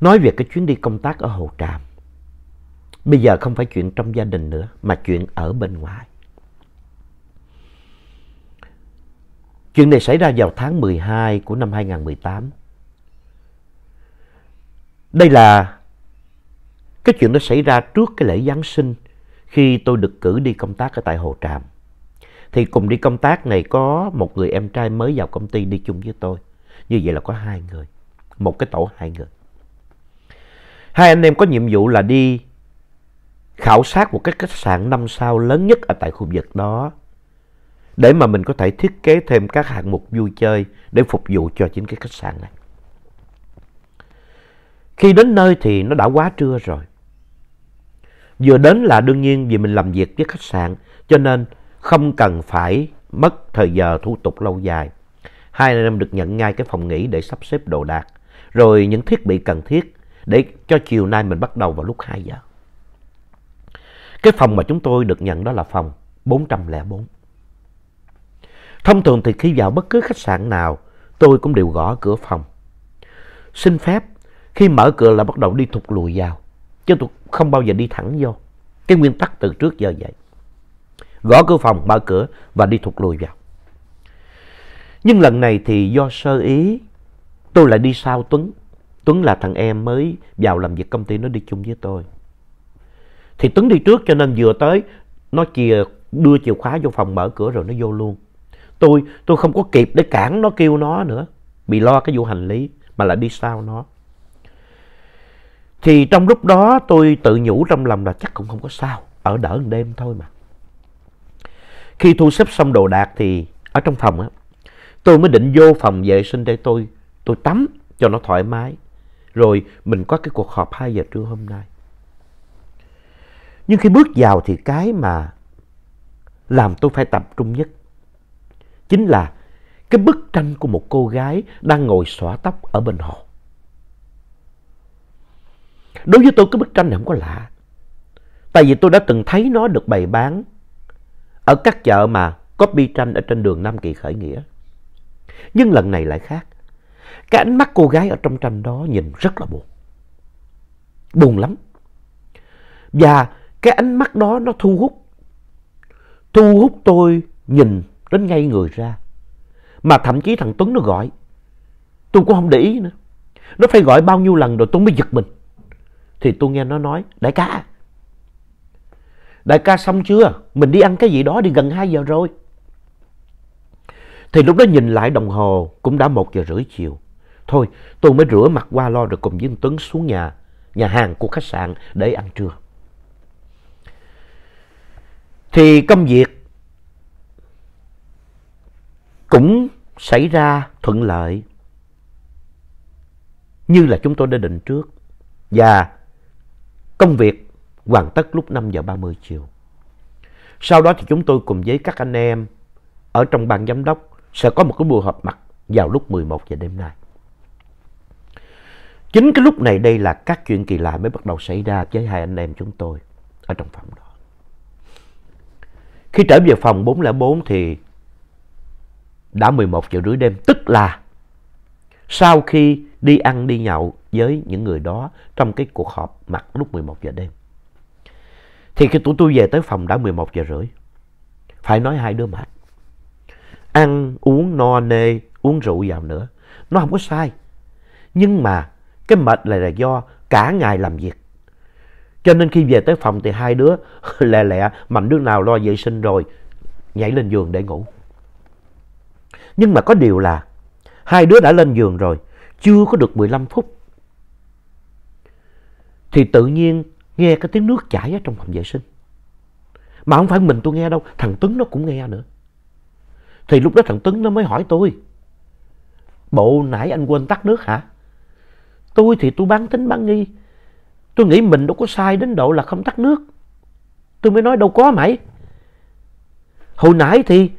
S1: Nói về cái chuyến đi công tác ở Hồ Tràm. Bây giờ không phải chuyện trong gia đình nữa, mà chuyện ở bên ngoài. Chuyện này xảy ra vào tháng 12 của năm 2018. Đây là cái chuyện đó xảy ra trước cái lễ Giáng sinh khi tôi được cử đi công tác ở tại Hồ Tràm. Thì cùng đi công tác này có một người em trai mới vào công ty đi chung với tôi. Như vậy là có hai người, một cái tổ hai người. Hai anh em có nhiệm vụ là đi khảo sát một cái khách sạn năm sao lớn nhất ở tại khu vực đó để mà mình có thể thiết kế thêm các hạng mục vui chơi để phục vụ cho chính cái khách sạn này. Khi đến nơi thì nó đã quá trưa rồi. Vừa đến là đương nhiên vì mình làm việc với khách sạn cho nên không cần phải mất thời giờ thủ tục lâu dài. Hai anh em được nhận ngay cái phòng nghỉ để sắp xếp đồ đạc, rồi những thiết bị cần thiết để cho chiều nay mình bắt đầu vào lúc 2 giờ. Cái phòng mà chúng tôi được nhận đó là phòng 404. Thông thường thì khi vào bất cứ khách sạn nào, tôi cũng đều gõ cửa phòng. Xin phép, khi mở cửa là bắt đầu đi thụt lùi vào. Chứ tôi không bao giờ đi thẳng vô. Cái nguyên tắc từ trước giờ vậy. Gõ cửa phòng, mở cửa và đi thụt lùi vào. Nhưng lần này thì do sơ ý, tôi lại đi sau Tuấn. Tuấn là thằng em mới vào làm việc công ty nó đi chung với tôi. Thì Tuấn đi trước cho nên vừa tới, nó chìa, đưa chìa khóa vô phòng mở cửa rồi nó vô luôn. Tôi, tôi không có kịp để cản nó kêu nó nữa. Bị lo cái vụ hành lý mà lại đi sau nó. Thì trong lúc đó tôi tự nhủ trong lòng là chắc cũng không có sao, ở đỡ một đêm thôi mà. Khi thu xếp xong đồ đạc thì ở trong phòng á, tôi mới định vô phòng vệ sinh để tôi, tôi tắm cho nó thoải mái. Rồi mình có cái cuộc họp 2 giờ trưa hôm nay. Nhưng khi bước vào thì cái mà làm tôi phải tập trung nhất chính là cái bức tranh của một cô gái đang ngồi xõa tóc ở bên hồ. Đối với tôi cái bức tranh này không có lạ. Tại vì tôi đã từng thấy nó được bày bán ở các chợ mà copy tranh ở trên đường Nam Kỳ Khởi Nghĩa. Nhưng lần này lại khác. Cái ánh mắt cô gái ở trong tranh đó nhìn rất là buồn. Buồn lắm. Và cái ánh mắt đó nó thu hút. Thu hút tôi nhìn đến ngay người ra. Mà thậm chí thằng Tuấn nó gọi. Tôi cũng không để ý nữa. Nó phải gọi bao nhiêu lần rồi tôi mới giật mình thì tôi nghe nó nói đại ca đại ca xong chưa mình đi ăn cái gì đó đi gần hai giờ rồi thì lúc đó nhìn lại đồng hồ cũng đã một giờ rưỡi chiều thôi tôi mới rửa mặt qua lo rồi cùng với Tuấn xuống nhà nhà hàng của khách sạn để ăn trưa thì công việc cũng xảy ra thuận lợi như là chúng tôi đã định trước và Công việc hoàn tất lúc 5 giờ 30 chiều. Sau đó thì chúng tôi cùng với các anh em ở trong ban giám đốc sẽ có một cái buổi họp mặt vào lúc 11 giờ đêm nay. Chính cái lúc này đây là các chuyện kỳ lạ mới bắt đầu xảy ra với hai anh em chúng tôi ở trong phòng đó. Khi trở về phòng 404 thì đã 11 giờ rưỡi đêm, tức là sau khi đi ăn đi nhậu với những người đó trong cái cuộc họp mặt lúc 11 giờ đêm. Thì khi tụi tôi về tới phòng đã 11 giờ rưỡi. Phải nói hai đứa mệt. Ăn, uống no nê, uống rượu vào nữa. Nó không có sai. Nhưng mà cái mệt này là do cả ngày làm việc. Cho nên khi về tới phòng thì hai đứa lẹ lẹ mạnh đứa nào lo vệ sinh rồi nhảy lên giường để ngủ. Nhưng mà có điều là hai đứa đã lên giường rồi, chưa có được 15 phút thì tự nhiên nghe cái tiếng nước chảy ở trong phòng vệ sinh. Mà không phải mình tôi nghe đâu, thằng Tuấn nó cũng nghe nữa. Thì lúc đó thằng Tuấn nó mới hỏi tôi, bộ nãy anh quên tắt nước hả? Tôi thì tôi bán tính bán nghi, tôi nghĩ mình đâu có sai đến độ là không tắt nước. Tôi mới nói đâu có mày. Hồi nãy thì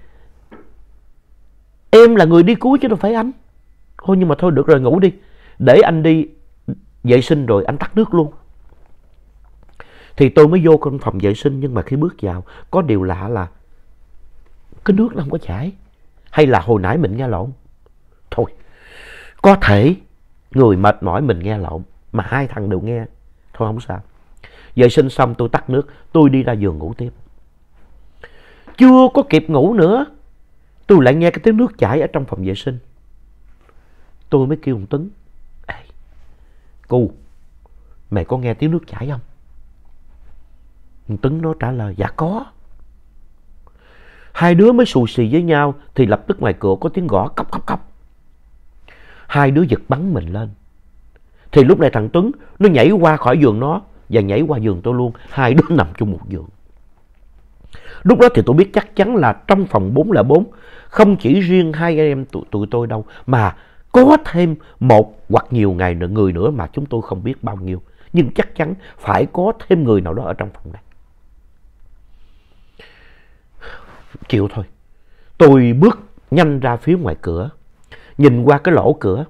S1: em là người đi cuối chứ đâu phải anh. Thôi nhưng mà thôi được rồi ngủ đi, để anh đi vệ sinh rồi anh tắt nước luôn. Thì tôi mới vô căn phòng vệ sinh nhưng mà khi bước vào có điều lạ là cái nước nó không có chảy. Hay là hồi nãy mình nghe lộn. Thôi, có thể người mệt mỏi mình nghe lộn mà hai thằng đều nghe. Thôi không sao. Vệ sinh xong tôi tắt nước, tôi đi ra giường ngủ tiếp. Chưa có kịp ngủ nữa, tôi lại nghe cái tiếng nước chảy ở trong phòng vệ sinh. Tôi mới kêu ông Tuấn, Ê, cu, mày có nghe tiếng nước chảy không? Tuấn nó trả lời dạ có. Hai đứa mới xù xì với nhau thì lập tức ngoài cửa có tiếng gõ cốc cốc cốc. Hai đứa giật bắn mình lên. Thì lúc này thằng Tuấn nó nhảy qua khỏi giường nó và nhảy qua giường tôi luôn. Hai đứa nằm chung một giường. Lúc đó thì tôi biết chắc chắn là trong phòng 404 không chỉ riêng hai em tụi, tụi tôi đâu mà có thêm một hoặc nhiều ngày nữa, người nữa mà chúng tôi không biết bao nhiêu. Nhưng chắc chắn phải có thêm người nào đó ở trong phòng này. chịu thôi. Tôi bước nhanh ra phía ngoài cửa, nhìn qua cái lỗ cửa.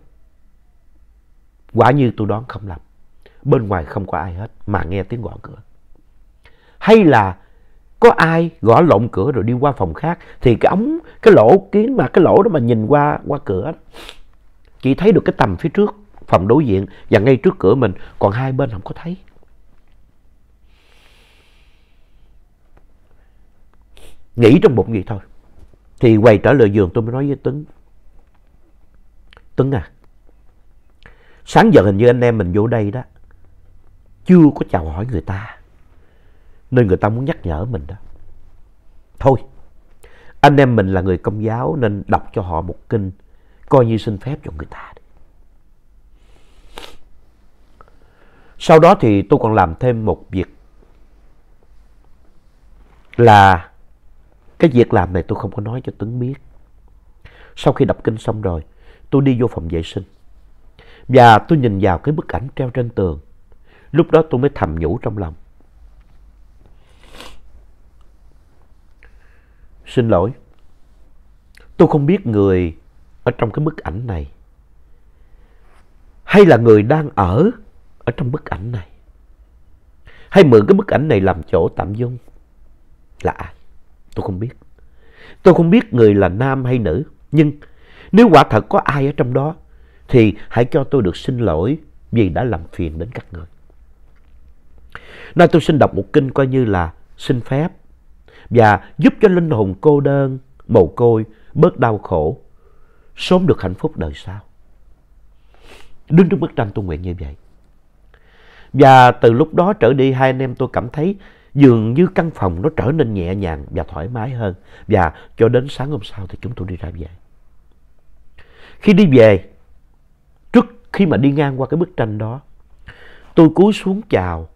S1: Quả như tôi đoán không lầm, bên ngoài không có ai hết mà nghe tiếng gõ cửa. Hay là có ai gõ lộn cửa rồi đi qua phòng khác thì cái ống, cái lỗ kiến mà cái lỗ đó mà nhìn qua qua cửa đó, chỉ thấy được cái tầm phía trước phòng đối diện và ngay trước cửa mình còn hai bên không có thấy nghĩ trong bụng vậy thôi thì quay trở lại giường tôi mới nói với tuấn tuấn à sáng giờ hình như anh em mình vô đây đó chưa có chào hỏi người ta nên người ta muốn nhắc nhở mình đó thôi anh em mình là người công giáo nên đọc cho họ một kinh coi như xin phép cho người ta đi. sau đó thì tôi còn làm thêm một việc là cái việc làm này tôi không có nói cho Tuấn biết. Sau khi đọc kinh xong rồi, tôi đi vô phòng vệ sinh. Và tôi nhìn vào cái bức ảnh treo trên tường. Lúc đó tôi mới thầm nhủ trong lòng. Xin lỗi. Tôi không biết người ở trong cái bức ảnh này hay là người đang ở ở trong bức ảnh này hay mượn cái bức ảnh này làm chỗ tạm dung là ai Tôi không biết. Tôi không biết người là nam hay nữ. Nhưng nếu quả thật có ai ở trong đó thì hãy cho tôi được xin lỗi vì đã làm phiền đến các người. Nay tôi xin đọc một kinh coi như là xin phép và giúp cho linh hồn cô đơn, mồ côi, bớt đau khổ, sớm được hạnh phúc đời sau. Đứng trước bức tranh tôi nguyện như vậy. Và từ lúc đó trở đi hai anh em tôi cảm thấy dường như căn phòng nó trở nên nhẹ nhàng và thoải mái hơn. Và cho đến sáng hôm sau thì chúng tôi đi ra về. Khi đi về, trước khi mà đi ngang qua cái bức tranh đó, tôi cúi xuống chào,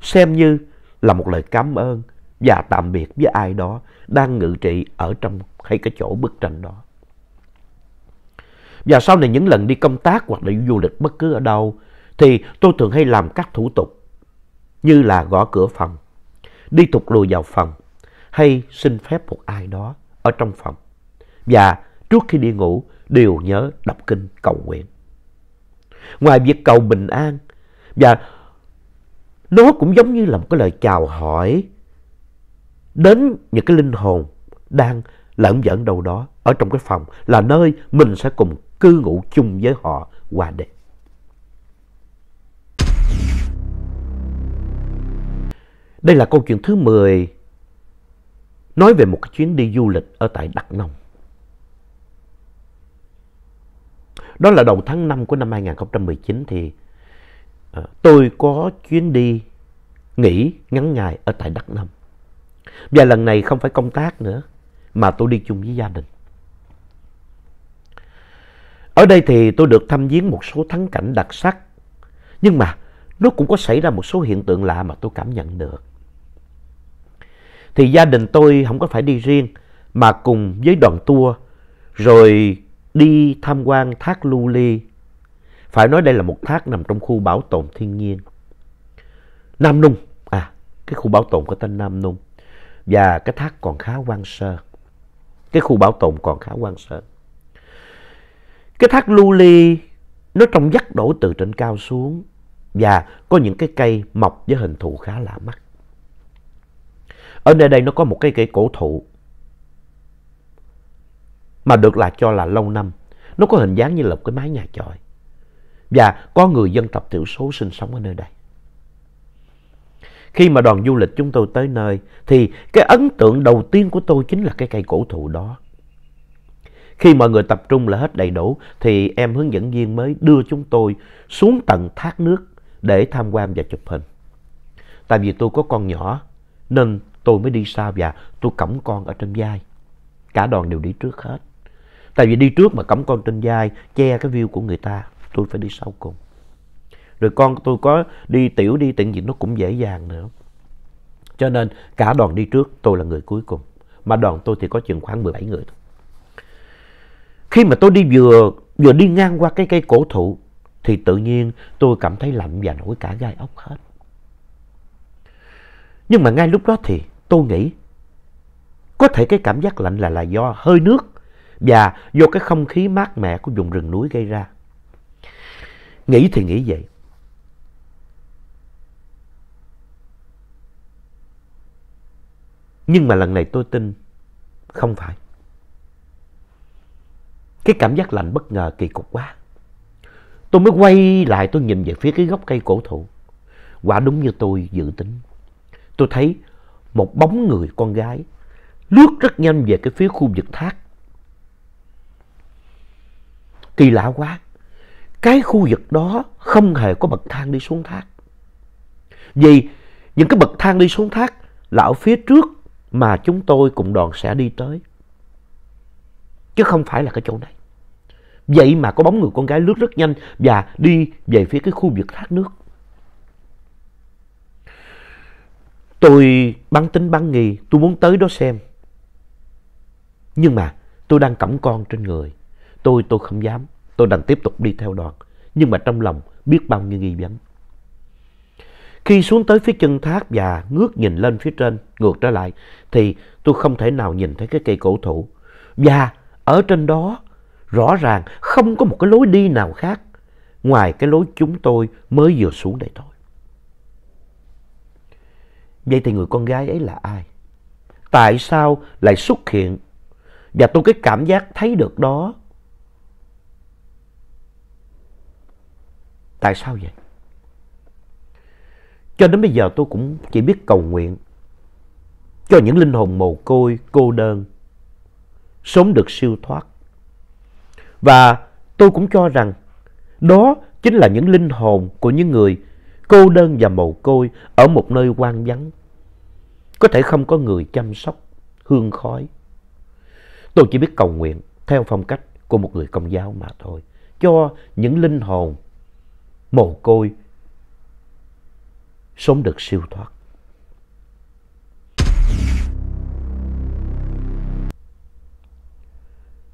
S1: xem như là một lời cảm ơn và tạm biệt với ai đó đang ngự trị ở trong hay cái chỗ bức tranh đó. Và sau này những lần đi công tác hoặc là du lịch bất cứ ở đâu thì tôi thường hay làm các thủ tục như là gõ cửa phòng, đi tục lùi vào phòng hay xin phép một ai đó ở trong phòng. Và trước khi đi ngủ đều nhớ đọc kinh cầu nguyện. Ngoài việc cầu bình an và nó cũng giống như là một cái lời chào hỏi đến những cái linh hồn đang lẫn dẫn đâu đó ở trong cái phòng là nơi mình sẽ cùng cư ngụ chung với họ qua đêm. Đây là câu chuyện thứ 10 nói về một chuyến đi du lịch ở tại Đắk Nông. Đó là đầu tháng 5 của năm 2019 thì ờ, tôi có chuyến đi nghỉ ngắn ngày ở tại Đắk Nông. Và lần này không phải công tác nữa mà tôi đi chung với gia đình. Ở đây thì tôi được thăm viếng một số thắng cảnh đặc sắc. Nhưng mà nó cũng có xảy ra một số hiện tượng lạ mà tôi cảm nhận được thì gia đình tôi không có phải đi riêng mà cùng với đoàn tour rồi đi tham quan thác Lu Ly. Phải nói đây là một thác nằm trong khu bảo tồn thiên nhiên. Nam Nung, à cái khu bảo tồn có tên Nam Nung và cái thác còn khá quan sơ. Cái khu bảo tồn còn khá quan sơ. Cái thác Lu Ly nó trong dắt đổ từ trên cao xuống và có những cái cây mọc với hình thù khá lạ mắt. Ở nơi đây nó có một cái cây cổ thụ mà được là cho là lâu năm. Nó có hình dáng như là một cái mái nhà chòi Và có người dân tộc thiểu số sinh sống ở nơi đây. Khi mà đoàn du lịch chúng tôi tới nơi thì cái ấn tượng đầu tiên của tôi chính là cái cây cổ thụ đó. Khi mọi người tập trung là hết đầy đủ thì em hướng dẫn viên mới đưa chúng tôi xuống tầng thác nước để tham quan và chụp hình. Tại vì tôi có con nhỏ nên tôi mới đi sau và tôi cõng con ở trên vai. Cả đoàn đều đi trước hết. Tại vì đi trước mà cõng con trên vai, che cái view của người ta, tôi phải đi sau cùng. Rồi con tôi có đi tiểu đi tiện gì nó cũng dễ dàng nữa. Cho nên cả đoàn đi trước, tôi là người cuối cùng. Mà đoàn tôi thì có chừng khoảng 17 người. Khi mà tôi đi vừa vừa đi ngang qua cái cây cổ thụ thì tự nhiên tôi cảm thấy lạnh và nổi cả gai ốc hết. Nhưng mà ngay lúc đó thì Tôi nghĩ có thể cái cảm giác lạnh là là do hơi nước và do cái không khí mát mẻ của vùng rừng núi gây ra. Nghĩ thì nghĩ vậy. Nhưng mà lần này tôi tin không phải. Cái cảm giác lạnh bất ngờ kỳ cục quá. Tôi mới quay lại tôi nhìn về phía cái gốc cây cổ thụ. Quả đúng như tôi dự tính. Tôi thấy một bóng người con gái lướt rất nhanh về cái phía khu vực thác. Kỳ lạ quá, cái khu vực đó không hề có bậc thang đi xuống thác. Vì những cái bậc thang đi xuống thác là ở phía trước mà chúng tôi cùng đoàn sẽ đi tới. Chứ không phải là cái chỗ này. Vậy mà có bóng người con gái lướt rất nhanh và đi về phía cái khu vực thác nước. Tôi bắn tính bắn nghi, tôi muốn tới đó xem. Nhưng mà tôi đang cõng con trên người. Tôi tôi không dám, tôi đành tiếp tục đi theo đoàn. Nhưng mà trong lòng biết bao nhiêu nghi vấn. Khi xuống tới phía chân thác và ngước nhìn lên phía trên, ngược trở lại, thì tôi không thể nào nhìn thấy cái cây cổ thụ. Và ở trên đó, rõ ràng không có một cái lối đi nào khác, ngoài cái lối chúng tôi mới vừa xuống đây thôi. Vậy thì người con gái ấy là ai? Tại sao lại xuất hiện? Và tôi cái cảm giác thấy được đó. Tại sao vậy? Cho đến bây giờ tôi cũng chỉ biết cầu nguyện cho những linh hồn mồ côi, cô đơn sống được siêu thoát. Và tôi cũng cho rằng đó chính là những linh hồn của những người cô đơn và mồ côi ở một nơi hoang vắng. Có thể không có người chăm sóc, hương khói. Tôi chỉ biết cầu nguyện theo phong cách của một người công giáo mà thôi, cho những linh hồn mồ côi sống được siêu thoát.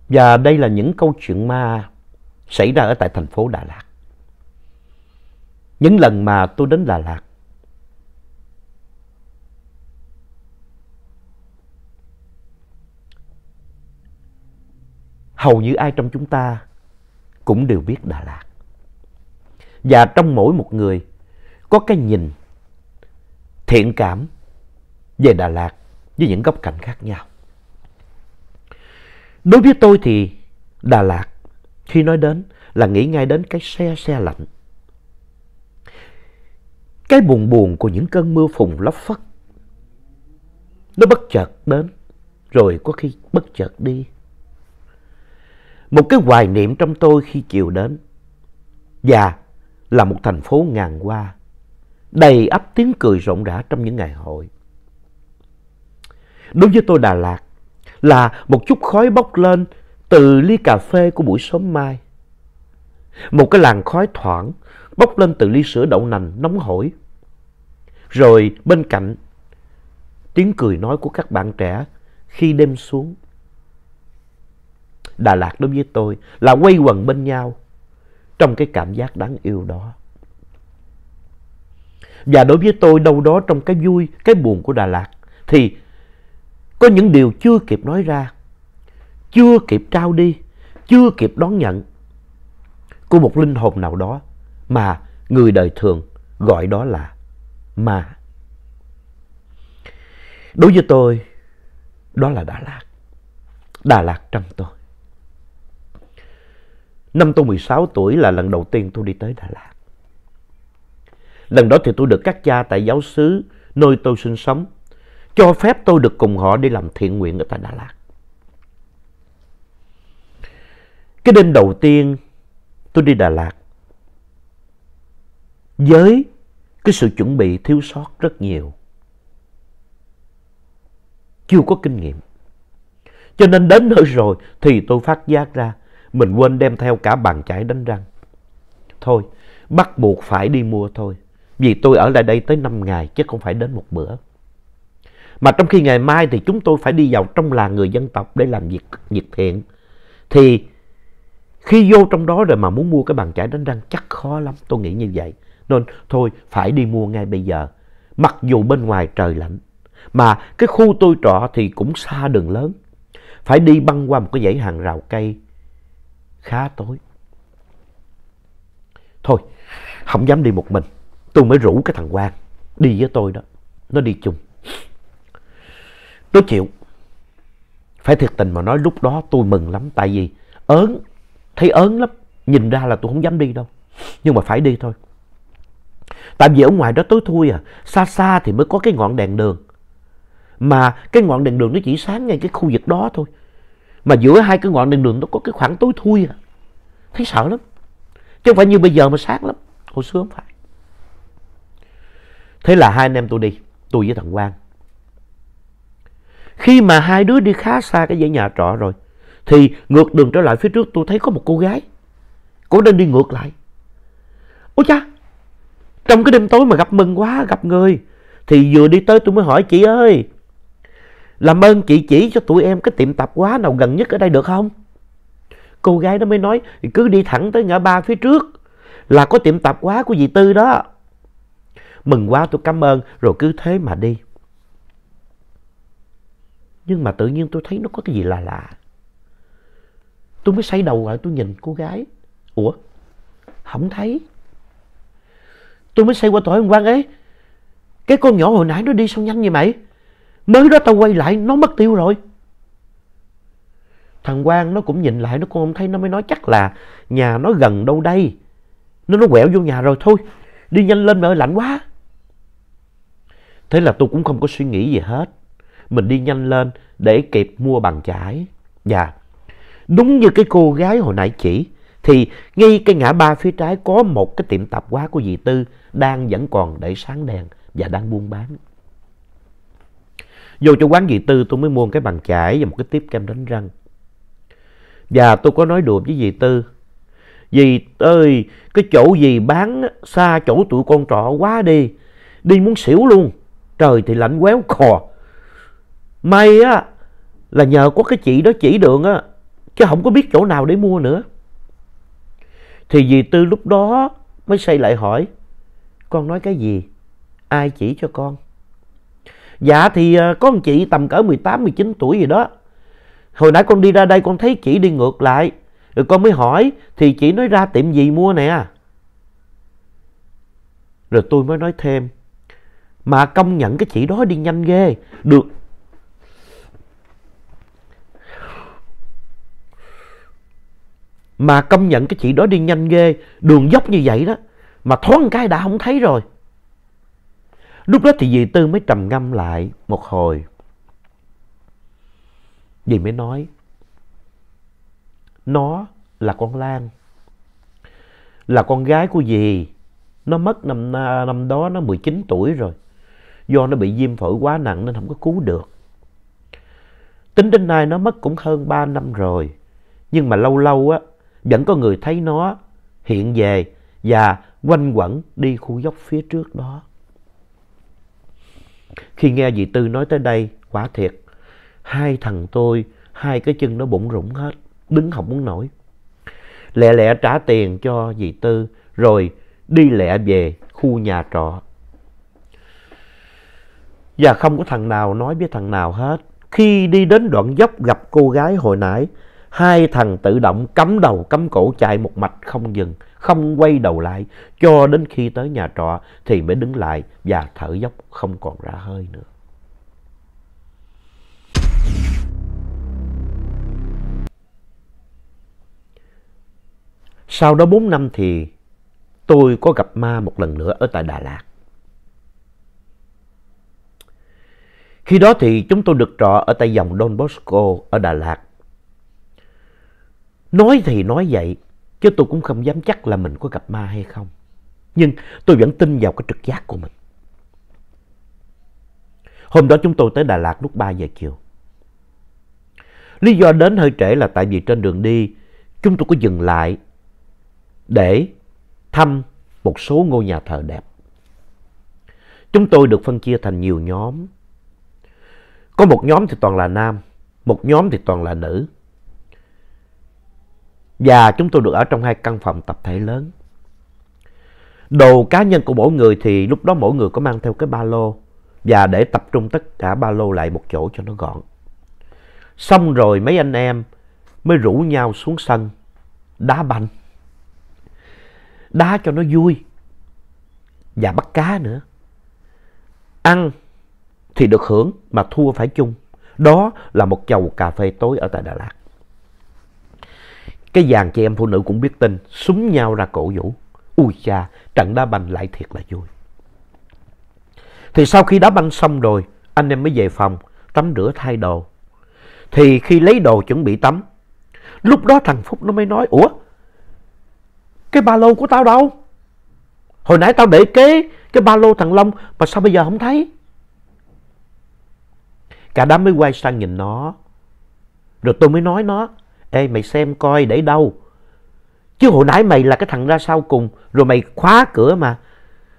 S1: Và đây là những câu chuyện ma xảy ra ở tại thành phố Đà Lạt những lần mà tôi đến Đà Lạt. Hầu như ai trong chúng ta cũng đều biết Đà Lạt. Và trong mỗi một người có cái nhìn thiện cảm về Đà Lạt với những góc cạnh khác nhau. Đối với tôi thì Đà Lạt khi nói đến là nghĩ ngay đến cái xe xe lạnh cái buồn buồn của những cơn mưa phùng lấp phất. Nó bất chợt đến, rồi có khi bất chợt đi. Một cái hoài niệm trong tôi khi chiều đến. Và là một thành phố ngàn hoa, đầy ấp tiếng cười rộn rã trong những ngày hội. Đối với tôi Đà Lạt là một chút khói bốc lên từ ly cà phê của buổi sớm mai một cái làn khói thoảng bốc lên từ ly sữa đậu nành nóng hổi. Rồi bên cạnh, tiếng cười nói của các bạn trẻ khi đêm xuống. Đà Lạt đối với tôi là quay quần bên nhau trong cái cảm giác đáng yêu đó. Và đối với tôi đâu đó trong cái vui, cái buồn của Đà Lạt thì có những điều chưa kịp nói ra, chưa kịp trao đi, chưa kịp đón nhận của một linh hồn nào đó mà người đời thường gọi đó là ma. Đối với tôi, đó là Đà Lạt. Đà Lạt trong tôi. Năm tôi 16 tuổi là lần đầu tiên tôi đi tới Đà Lạt. Lần đó thì tôi được các cha tại giáo xứ nơi tôi sinh sống cho phép tôi được cùng họ đi làm thiện nguyện ở tại Đà Lạt. Cái đêm đầu tiên tôi đi Đà Lạt với cái sự chuẩn bị thiếu sót rất nhiều. Chưa có kinh nghiệm. Cho nên đến nơi rồi thì tôi phát giác ra mình quên đem theo cả bàn chải đánh răng. Thôi, bắt buộc phải đi mua thôi. Vì tôi ở lại đây tới 5 ngày chứ không phải đến một bữa. Mà trong khi ngày mai thì chúng tôi phải đi vào trong làng người dân tộc để làm việc việc thiện. Thì khi vô trong đó rồi mà muốn mua cái bàn chải đánh răng chắc khó lắm, tôi nghĩ như vậy. Nên thôi phải đi mua ngay bây giờ. Mặc dù bên ngoài trời lạnh, mà cái khu tôi trọ thì cũng xa đường lớn. Phải đi băng qua một cái dãy hàng rào cây khá tối. Thôi, không dám đi một mình. Tôi mới rủ cái thằng Quang đi với tôi đó. Nó đi chung. Nó chịu. Phải thiệt tình mà nói lúc đó tôi mừng lắm. Tại vì ớn thấy ớn lắm nhìn ra là tôi không dám đi đâu nhưng mà phải đi thôi tại vì ở ngoài đó tối thui à xa xa thì mới có cái ngọn đèn đường mà cái ngọn đèn đường nó chỉ sáng ngay cái khu vực đó thôi mà giữa hai cái ngọn đèn đường nó có cái khoảng tối thui à thấy sợ lắm chứ không phải như bây giờ mà sáng lắm hồi xưa không phải thế là hai anh em tôi đi tôi với thằng quang khi mà hai đứa đi khá xa cái dãy nhà trọ rồi thì ngược đường trở lại phía trước tôi thấy có một cô gái. Cô nên đi ngược lại. Ôi cha! Trong cái đêm tối mà gặp mừng quá, gặp người. Thì vừa đi tới tôi mới hỏi chị ơi. Làm ơn chị chỉ cho tụi em cái tiệm tạp quá nào gần nhất ở đây được không? Cô gái đó mới nói cứ đi thẳng tới ngã ba phía trước là có tiệm tạp quá của dì Tư đó. Mừng quá tôi cảm ơn rồi cứ thế mà đi. Nhưng mà tự nhiên tôi thấy nó có cái gì lạ lạ tôi mới xoay đầu lại tôi nhìn cô gái ủa không thấy tôi mới xoay qua tối ông quan ấy cái con nhỏ hồi nãy nó đi sao nhanh vậy mày mới đó tao quay lại nó mất tiêu rồi thằng quang nó cũng nhìn lại nó cũng không thấy nó mới nói chắc là nhà nó gần đâu đây nó nó quẹo vô nhà rồi thôi đi nhanh lên mà ơi lạnh quá thế là tôi cũng không có suy nghĩ gì hết mình đi nhanh lên để kịp mua bằng chải và dạ. Đúng như cái cô gái hồi nãy chỉ, thì ngay cái ngã ba phía trái có một cái tiệm tạp hóa của dì Tư đang vẫn còn để sáng đèn và đang buôn bán. Vô cho quán dì Tư tôi mới mua một cái bàn chải và một cái tiếp kem đánh răng. Và tôi có nói đùa với dì Tư. Dì ơi, cái chỗ dì bán xa chỗ tụi con trọ quá đi. Đi muốn xỉu luôn. Trời thì lạnh quéo khò. May á, là nhờ có cái chị đó chỉ đường á, chứ không có biết chỗ nào để mua nữa thì dì tư lúc đó mới xây lại hỏi con nói cái gì ai chỉ cho con dạ thì ờ, có một chị tầm cỡ 18 19 tuổi gì đó hồi nãy con đi ra đây con thấy chị đi ngược lại rồi con mới hỏi thì chị nói ra tiệm gì mua nè rồi tôi mới nói thêm mà công nhận cái chị đó đi nhanh ghê được Mà công nhận cái chị đó đi nhanh ghê Đường dốc như vậy đó Mà thoáng cái đã không thấy rồi Lúc đó thì dì Tư mới trầm ngâm lại một hồi Dì mới nói Nó là con Lan Là con gái của dì Nó mất năm, à, năm đó nó 19 tuổi rồi Do nó bị viêm phổi quá nặng nên không có cứu được Tính đến nay nó mất cũng hơn 3 năm rồi Nhưng mà lâu lâu á vẫn có người thấy nó hiện về và quanh quẩn đi khu dốc phía trước đó. Khi nghe dì Tư nói tới đây, quả thiệt, hai thằng tôi, hai cái chân nó bụng rủng hết, đứng không muốn nổi. Lẹ lẹ trả tiền cho dì Tư, rồi đi lẹ về khu nhà trọ. Và không có thằng nào nói với thằng nào hết. Khi đi đến đoạn dốc gặp cô gái hồi nãy, hai thằng tự động cắm đầu cắm cổ chạy một mạch không dừng, không quay đầu lại, cho đến khi tới nhà trọ thì mới đứng lại và thở dốc không còn ra hơi nữa. Sau đó 4 năm thì tôi có gặp ma một lần nữa ở tại Đà Lạt. Khi đó thì chúng tôi được trọ ở tại dòng Don Bosco ở Đà Lạt Nói thì nói vậy, chứ tôi cũng không dám chắc là mình có gặp ma hay không. Nhưng tôi vẫn tin vào cái trực giác của mình. Hôm đó chúng tôi tới Đà Lạt lúc 3 giờ chiều. Lý do đến hơi trễ là tại vì trên đường đi chúng tôi có dừng lại để thăm một số ngôi nhà thờ đẹp. Chúng tôi được phân chia thành nhiều nhóm. Có một nhóm thì toàn là nam, một nhóm thì toàn là nữ. Và chúng tôi được ở trong hai căn phòng tập thể lớn. Đồ cá nhân của mỗi người thì lúc đó mỗi người có mang theo cái ba lô và để tập trung tất cả ba lô lại một chỗ cho nó gọn. Xong rồi mấy anh em mới rủ nhau xuống sân đá banh. Đá cho nó vui và bắt cá nữa. Ăn thì được hưởng mà thua phải chung. Đó là một chầu cà phê tối ở tại Đà Lạt. Cái dàn chị em phụ nữ cũng biết tin, súng nhau ra cổ vũ. Ui cha, trận đá banh lại thiệt là vui. Thì sau khi đá banh xong rồi, anh em mới về phòng, tắm rửa thay đồ. Thì khi lấy đồ chuẩn bị tắm, lúc đó thằng Phúc nó mới nói, Ủa, cái ba lô của tao đâu? Hồi nãy tao để kế cái ba lô thằng Long mà sao bây giờ không thấy? Cả đám mới quay sang nhìn nó. Rồi tôi mới nói nó, Ê mày xem coi để đâu. Chứ hồi nãy mày là cái thằng ra sau cùng rồi mày khóa cửa mà.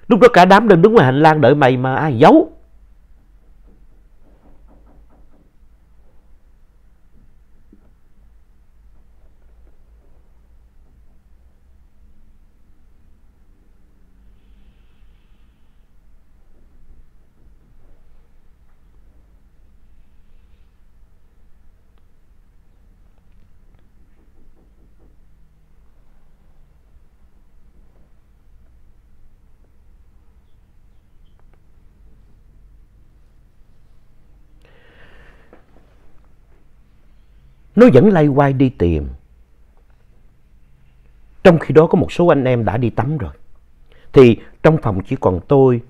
S1: Lúc đó cả đám đang đứng ngoài hành lang đợi mày mà ai giấu. Nó vẫn lay quay đi tìm. Trong khi đó có một số anh em đã đi tắm rồi. Thì trong phòng chỉ còn tôi,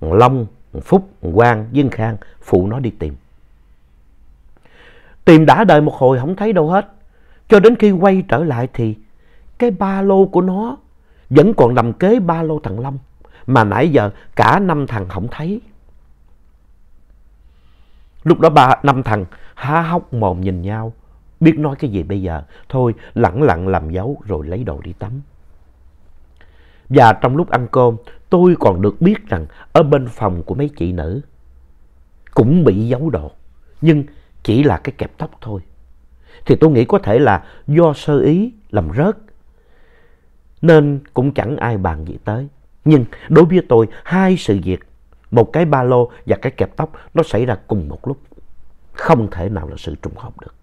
S1: Long, Phúc, Quang, Dân Khang phụ nó đi tìm. Tìm đã đợi một hồi không thấy đâu hết. Cho đến khi quay trở lại thì cái ba lô của nó vẫn còn nằm kế ba lô thằng Long. Mà nãy giờ cả năm thằng không thấy. Lúc đó ba năm thằng há hốc mồm nhìn nhau. Biết nói cái gì bây giờ, thôi lẳng lặng làm dấu rồi lấy đồ đi tắm. Và trong lúc ăn cơm, tôi còn được biết rằng ở bên phòng của mấy chị nữ cũng bị giấu đồ, nhưng chỉ là cái kẹp tóc thôi. Thì tôi nghĩ có thể là do sơ ý làm rớt, nên cũng chẳng ai bàn gì tới. Nhưng đối với tôi, hai sự việc, một cái ba lô và cái kẹp tóc, nó xảy ra cùng một lúc. Không thể nào là sự trùng hợp được.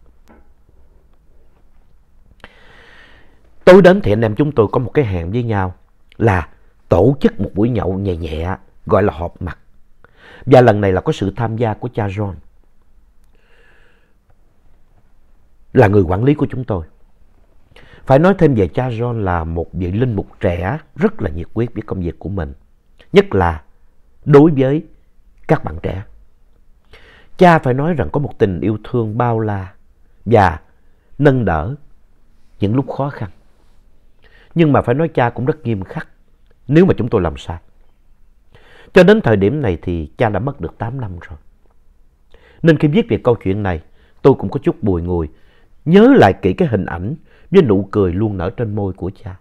S1: Tối đến thì anh em chúng tôi có một cái hẹn với nhau là tổ chức một buổi nhậu nhẹ nhẹ gọi là họp mặt. Và lần này là có sự tham gia của cha John. Là người quản lý của chúng tôi. Phải nói thêm về cha John là một vị linh mục trẻ rất là nhiệt quyết với công việc của mình. Nhất là đối với các bạn trẻ. Cha phải nói rằng có một tình yêu thương bao la và nâng đỡ những lúc khó khăn. Nhưng mà phải nói cha cũng rất nghiêm khắc nếu mà chúng tôi làm sai. Cho đến thời điểm này thì cha đã mất được 8 năm rồi. Nên khi viết về câu chuyện này, tôi cũng có chút bùi ngùi, nhớ lại kỹ cái hình ảnh với nụ cười luôn nở trên môi của cha.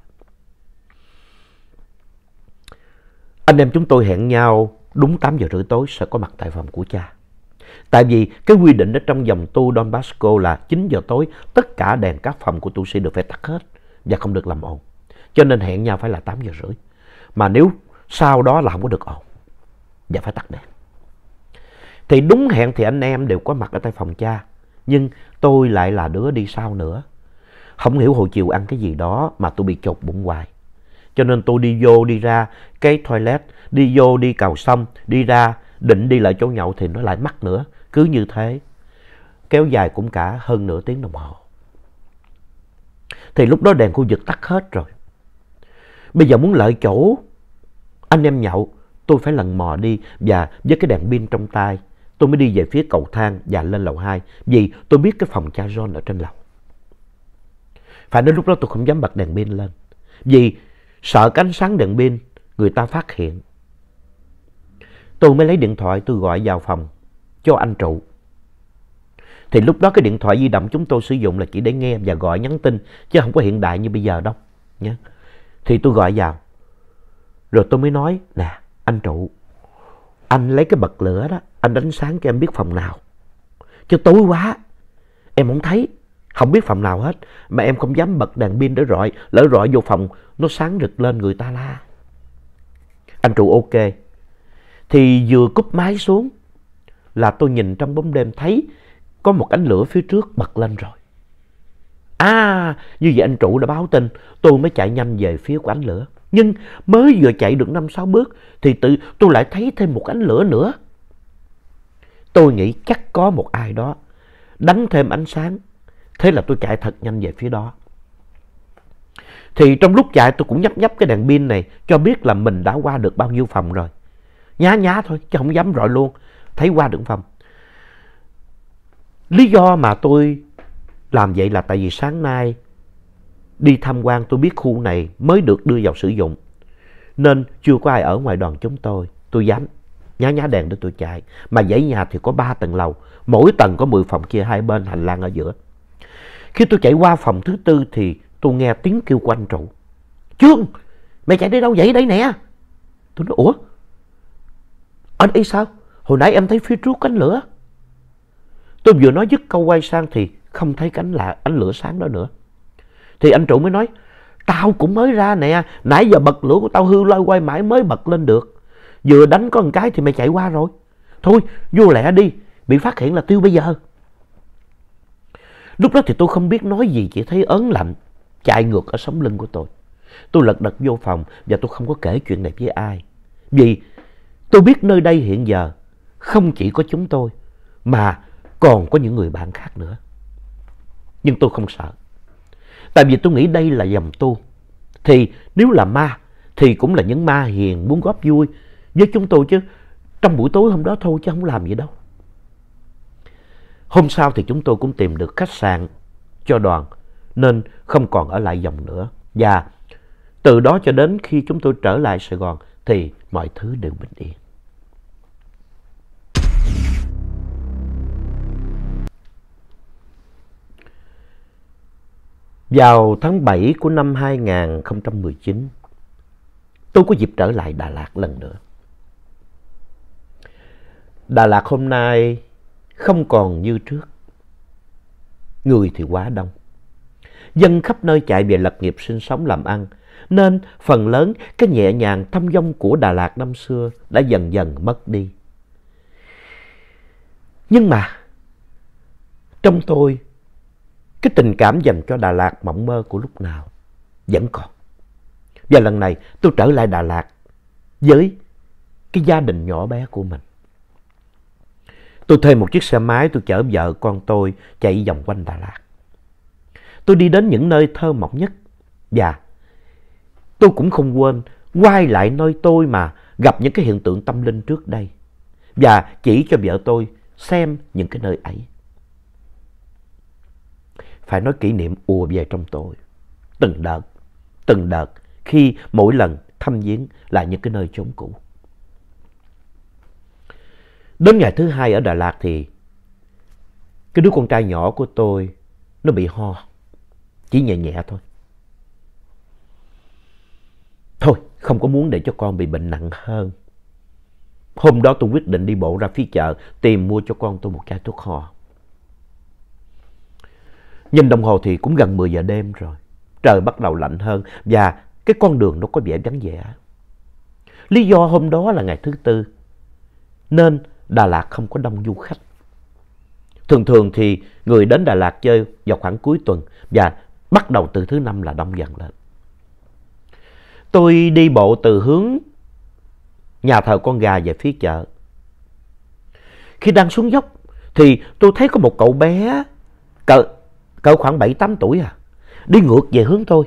S1: Anh em chúng tôi hẹn nhau đúng 8 giờ rưỡi tối sẽ có mặt tại phòng của cha. Tại vì cái quy định ở trong dòng tu Don Bosco là 9 giờ tối tất cả đèn các phòng của tu sĩ đều phải tắt hết và không được làm ồn. Cho nên hẹn nhau phải là 8 giờ rưỡi. Mà nếu sau đó là không có được ồn. Và phải tắt đèn. Thì đúng hẹn thì anh em đều có mặt ở tại phòng cha. Nhưng tôi lại là đứa đi sau nữa. Không hiểu hồi chiều ăn cái gì đó mà tôi bị chột bụng hoài. Cho nên tôi đi vô đi ra cái toilet, đi vô đi cầu xong, đi ra định đi lại chỗ nhậu thì nó lại mắc nữa. Cứ như thế, kéo dài cũng cả hơn nửa tiếng đồng hồ. Thì lúc đó đèn khu vực tắt hết rồi. Bây giờ muốn lợi chỗ anh em nhậu, tôi phải lần mò đi và với cái đèn pin trong tay, tôi mới đi về phía cầu thang và lên lầu 2 vì tôi biết cái phòng cha John ở trên lầu. Phải đến lúc đó tôi không dám bật đèn pin lên vì sợ cái ánh sáng đèn pin người ta phát hiện. Tôi mới lấy điện thoại tôi gọi vào phòng cho anh trụ. Thì lúc đó cái điện thoại di động chúng tôi sử dụng là chỉ để nghe và gọi nhắn tin chứ không có hiện đại như bây giờ đâu. Nhá. Thì tôi gọi vào. Rồi tôi mới nói, nè, anh trụ, anh lấy cái bật lửa đó, anh đánh sáng cho em biết phòng nào. Chứ tối quá, em không thấy, không biết phòng nào hết. Mà em không dám bật đèn pin để rọi, lỡ rọi vô phòng, nó sáng rực lên người ta la. Anh trụ ok. Thì vừa cúp máy xuống, là tôi nhìn trong bóng đêm thấy có một ánh lửa phía trước bật lên rồi. À, như vậy anh trụ đã báo tin, tôi mới chạy nhanh về phía của ánh lửa. Nhưng mới vừa chạy được 5-6 bước thì tự tôi lại thấy thêm một ánh lửa nữa. Tôi nghĩ chắc có một ai đó đánh thêm ánh sáng. Thế là tôi chạy thật nhanh về phía đó. Thì trong lúc chạy tôi cũng nhấp nhấp cái đèn pin này cho biết là mình đã qua được bao nhiêu phòng rồi. Nhá nhá thôi chứ không dám rọi luôn. Thấy qua được phòng. Lý do mà tôi làm vậy là tại vì sáng nay đi tham quan tôi biết khu này mới được đưa vào sử dụng. Nên chưa có ai ở ngoài đoàn chúng tôi. Tôi dám nhá nhá đèn để tôi chạy. Mà dãy nhà thì có 3 tầng lầu. Mỗi tầng có 10 phòng kia hai bên hành lang ở giữa. Khi tôi chạy qua phòng thứ tư thì tôi nghe tiếng kêu của anh trụ. Trương, mày chạy đi đâu vậy đây nè? Tôi nói, ủa? Anh ấy sao? Hồi nãy em thấy phía trước cánh lửa. Tôi vừa nói dứt câu quay sang thì không thấy cánh là ánh lửa sáng đó nữa thì anh trụ mới nói tao cũng mới ra nè nãy giờ bật lửa của tao hư loay quay mãi mới bật lên được vừa đánh có một cái thì mày chạy qua rồi thôi vô lẹ đi bị phát hiện là tiêu bây giờ lúc đó thì tôi không biết nói gì chỉ thấy ớn lạnh chạy ngược ở sống lưng của tôi tôi lật đật vô phòng và tôi không có kể chuyện này với ai vì tôi biết nơi đây hiện giờ không chỉ có chúng tôi mà còn có những người bạn khác nữa nhưng tôi không sợ. Tại vì tôi nghĩ đây là dòng tu. Thì nếu là ma thì cũng là những ma hiền muốn góp vui với chúng tôi chứ trong buổi tối hôm đó thôi chứ không làm gì đâu. Hôm sau thì chúng tôi cũng tìm được khách sạn cho đoàn nên không còn ở lại dòng nữa. Và từ đó cho đến khi chúng tôi trở lại Sài Gòn thì mọi thứ đều bình yên. Vào tháng 7 của năm 2019, tôi có dịp trở lại Đà Lạt lần nữa. Đà Lạt hôm nay không còn như trước. Người thì quá đông. Dân khắp nơi chạy về lập nghiệp sinh sống làm ăn, nên phần lớn cái nhẹ nhàng thăm dông của Đà Lạt năm xưa đã dần dần mất đi. Nhưng mà, trong tôi cái tình cảm dành cho Đà Lạt mộng mơ của lúc nào vẫn còn. Và lần này tôi trở lại Đà Lạt với cái gia đình nhỏ bé của mình. Tôi thuê một chiếc xe máy tôi chở vợ con tôi chạy vòng quanh Đà Lạt. Tôi đi đến những nơi thơ mộng nhất và tôi cũng không quên quay lại nơi tôi mà gặp những cái hiện tượng tâm linh trước đây và chỉ cho vợ tôi xem những cái nơi ấy phải nói kỷ niệm ùa về trong tôi. Từng đợt, từng đợt khi mỗi lần thăm viếng lại những cái nơi chốn cũ. Đến ngày thứ hai ở Đà Lạt thì cái đứa con trai nhỏ của tôi nó bị ho, chỉ nhẹ nhẹ thôi. Thôi, không có muốn để cho con bị bệnh nặng hơn. Hôm đó tôi quyết định đi bộ ra phía chợ tìm mua cho con tôi một chai thuốc ho. Nhìn đồng hồ thì cũng gần 10 giờ đêm rồi. Trời bắt đầu lạnh hơn và cái con đường nó có vẻ vắng vẻ. Lý do hôm đó là ngày thứ tư nên Đà Lạt không có đông du khách. Thường thường thì người đến Đà Lạt chơi vào khoảng cuối tuần và bắt đầu từ thứ năm là đông dần lên. Tôi đi bộ từ hướng nhà thờ con gà về phía chợ. Khi đang xuống dốc thì tôi thấy có một cậu bé cỡ cỡ khoảng 7-8 tuổi à, đi ngược về hướng tôi.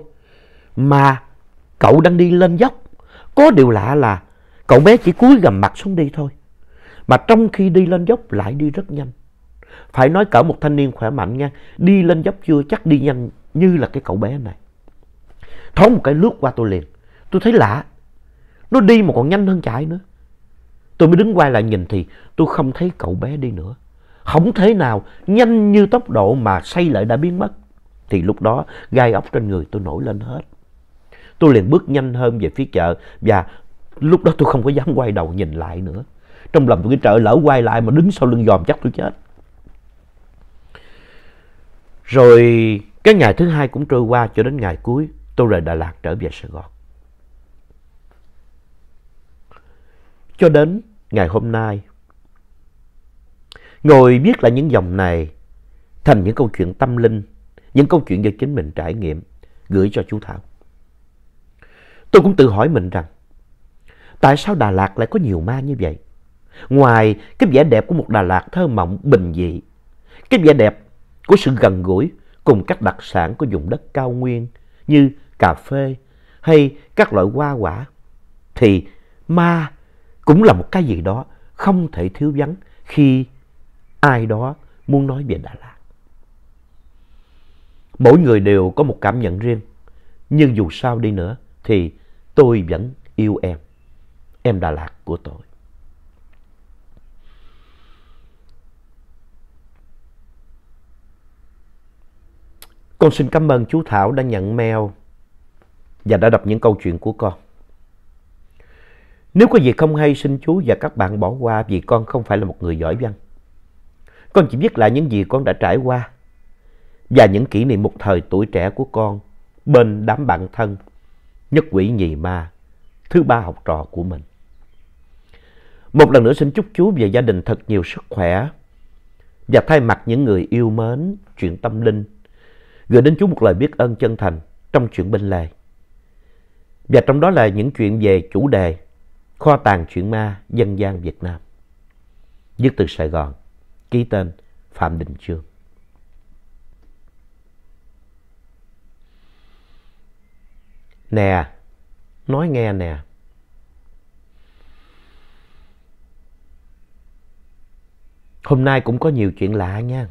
S1: Mà cậu đang đi lên dốc. Có điều lạ là cậu bé chỉ cúi gầm mặt xuống đi thôi. Mà trong khi đi lên dốc lại đi rất nhanh. Phải nói cỡ một thanh niên khỏe mạnh nha, đi lên dốc chưa chắc đi nhanh như là cái cậu bé này. Thoáng một cái lướt qua tôi liền, tôi thấy lạ. Nó đi mà còn nhanh hơn chạy nữa. Tôi mới đứng quay lại nhìn thì tôi không thấy cậu bé đi nữa không thể nào nhanh như tốc độ mà xây lại đã biến mất. Thì lúc đó gai ốc trên người tôi nổi lên hết. Tôi liền bước nhanh hơn về phía chợ và lúc đó tôi không có dám quay đầu nhìn lại nữa. Trong lòng tôi cái chợ lỡ quay lại mà đứng sau lưng giòm chắc tôi chết. Rồi cái ngày thứ hai cũng trôi qua cho đến ngày cuối tôi rời Đà Lạt trở về Sài Gòn. Cho đến ngày hôm nay Ngồi viết lại những dòng này thành những câu chuyện tâm linh, những câu chuyện do chính mình trải nghiệm, gửi cho chú Thảo. Tôi cũng tự hỏi mình rằng, tại sao Đà Lạt lại có nhiều ma như vậy? Ngoài cái vẻ đẹp của một Đà Lạt thơ mộng bình dị, cái vẻ đẹp của sự gần gũi cùng các đặc sản của vùng đất cao nguyên như cà phê hay các loại hoa quả, thì ma cũng là một cái gì đó không thể thiếu vắng khi ai đó muốn nói về Đà Lạt. Mỗi người đều có một cảm nhận riêng, nhưng dù sao đi nữa thì tôi vẫn yêu em, em Đà Lạt của tôi. Con xin cảm ơn chú Thảo đã nhận mail và đã đọc những câu chuyện của con. Nếu có gì không hay xin chú và các bạn bỏ qua vì con không phải là một người giỏi văn. Con chỉ biết lại những gì con đã trải qua và những kỷ niệm một thời tuổi trẻ của con bên đám bạn thân, nhất quỷ nhì ma, thứ ba học trò của mình. Một lần nữa xin chúc chú và gia đình thật nhiều sức khỏe và thay mặt những người yêu mến chuyện tâm linh, gửi đến chú một lời biết ơn chân thành trong chuyện bên lề. Và trong đó là những chuyện về chủ đề Kho tàng chuyện ma dân gian Việt Nam. Viết từ Sài Gòn, ký tên Phạm Đình Chương. Nè, nói nghe nè. Hôm nay cũng có nhiều chuyện lạ nha.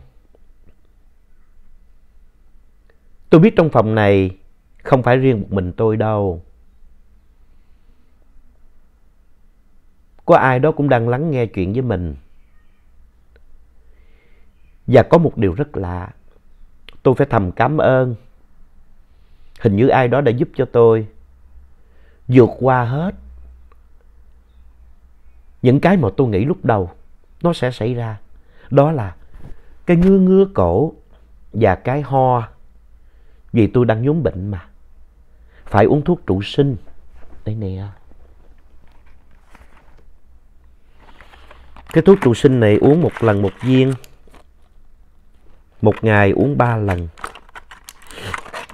S1: Tôi biết trong phòng này không phải riêng một mình tôi đâu. Có ai đó cũng đang lắng nghe chuyện với mình. Và có một điều rất lạ, tôi phải thầm cảm ơn. Hình như ai đó đã giúp cho tôi vượt qua hết những cái mà tôi nghĩ lúc đầu nó sẽ xảy ra. Đó là cái ngứa ngứa cổ và cái ho vì tôi đang nhóm bệnh mà. Phải uống thuốc trụ sinh. Đây nè. Cái thuốc trụ sinh này uống một lần một viên một ngày uống ba lần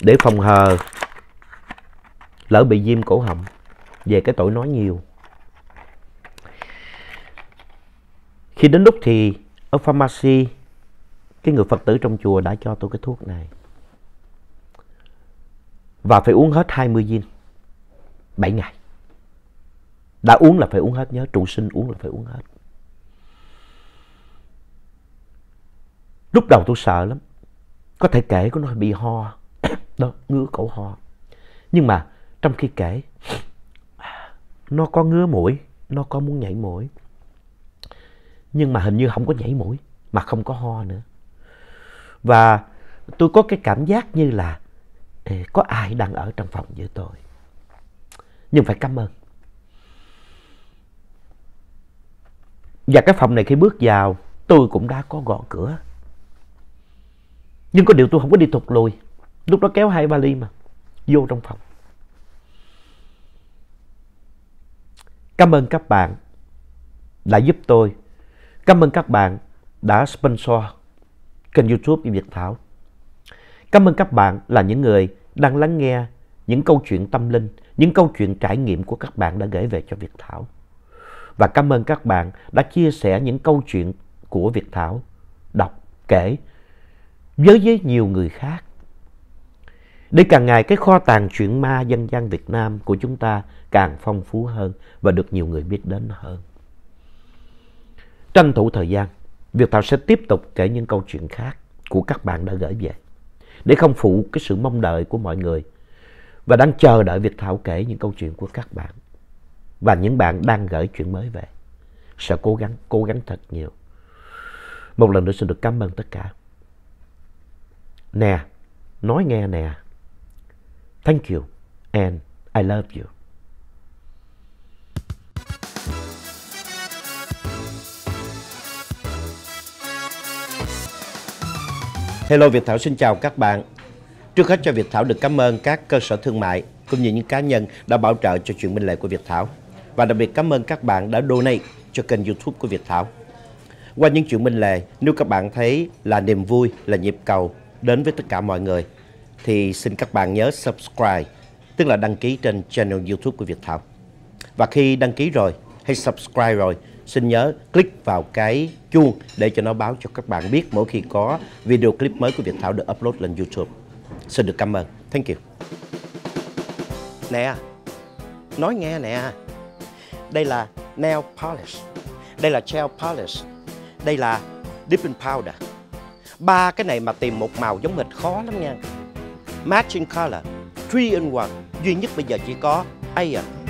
S1: để phòng hờ lỡ bị viêm cổ họng về cái tội nói nhiều. Khi đến lúc thì ở pharmacy cái người Phật tử trong chùa đã cho tôi cái thuốc này. Và phải uống hết 20 viên 7 ngày. Đã uống là phải uống hết nhớ, trụ sinh uống là phải uống hết. Lúc đầu tôi sợ lắm. Có thể kể có nói bị ho. Đó, ngứa cổ ho. Nhưng mà trong khi kể, nó có ngứa mũi, nó có muốn nhảy mũi. Nhưng mà hình như không có nhảy mũi, mà không có ho nữa. Và tôi có cái cảm giác như là có ai đang ở trong phòng với tôi. Nhưng phải cảm ơn. Và cái phòng này khi bước vào, tôi cũng đã có gõ cửa. Nhưng có điều tôi không có đi thụt lùi. Lúc đó kéo hai vali mà. Vô trong phòng. Cảm ơn các bạn đã giúp tôi. Cảm ơn các bạn đã sponsor kênh youtube Việt Thảo. Cảm ơn các bạn là những người đang lắng nghe những câu chuyện tâm linh, những câu chuyện trải nghiệm của các bạn đã gửi về cho Việt Thảo. Và cảm ơn các bạn đã chia sẻ những câu chuyện của Việt Thảo đọc, kể với với nhiều người khác để càng ngày cái kho tàng chuyện ma dân gian Việt Nam của chúng ta càng phong phú hơn và được nhiều người biết đến hơn. Tranh thủ thời gian, Việt Thảo sẽ tiếp tục kể những câu chuyện khác của các bạn đã gửi về để không phụ cái sự mong đợi của mọi người và đang chờ đợi Việt Thảo kể những câu chuyện của các bạn và những bạn đang gửi chuyện mới về. Sẽ cố gắng, cố gắng thật nhiều. Một lần nữa xin được cảm ơn tất cả. Nè, nói nghe nè. Thank you and I love you. Hello Việt Thảo xin chào các bạn. Trước hết cho Việt Thảo được cảm ơn các cơ sở thương mại cũng như những cá nhân đã bảo trợ cho chuyện minh lệ của Việt Thảo. Và đặc biệt cảm ơn các bạn đã donate cho kênh youtube của Việt Thảo. Qua những chuyện minh lệ, nếu các bạn thấy là niềm vui, là nhịp cầu đến với tất cả mọi người thì xin các bạn nhớ subscribe tức là đăng ký trên channel YouTube của Việt Thảo. Và khi đăng ký rồi hay subscribe rồi, xin nhớ click vào cái chuông để cho nó báo cho các bạn biết mỗi khi có video clip mới của Việt Thảo được upload lên YouTube. Xin được cảm ơn. Thank you. Nè, nói nghe nè. Đây là nail polish. Đây là gel polish. Đây là dipping powder ba cái này mà tìm một màu giống mệt khó lắm nha matching color three in one duy nhất bây giờ chỉ có Aeon à.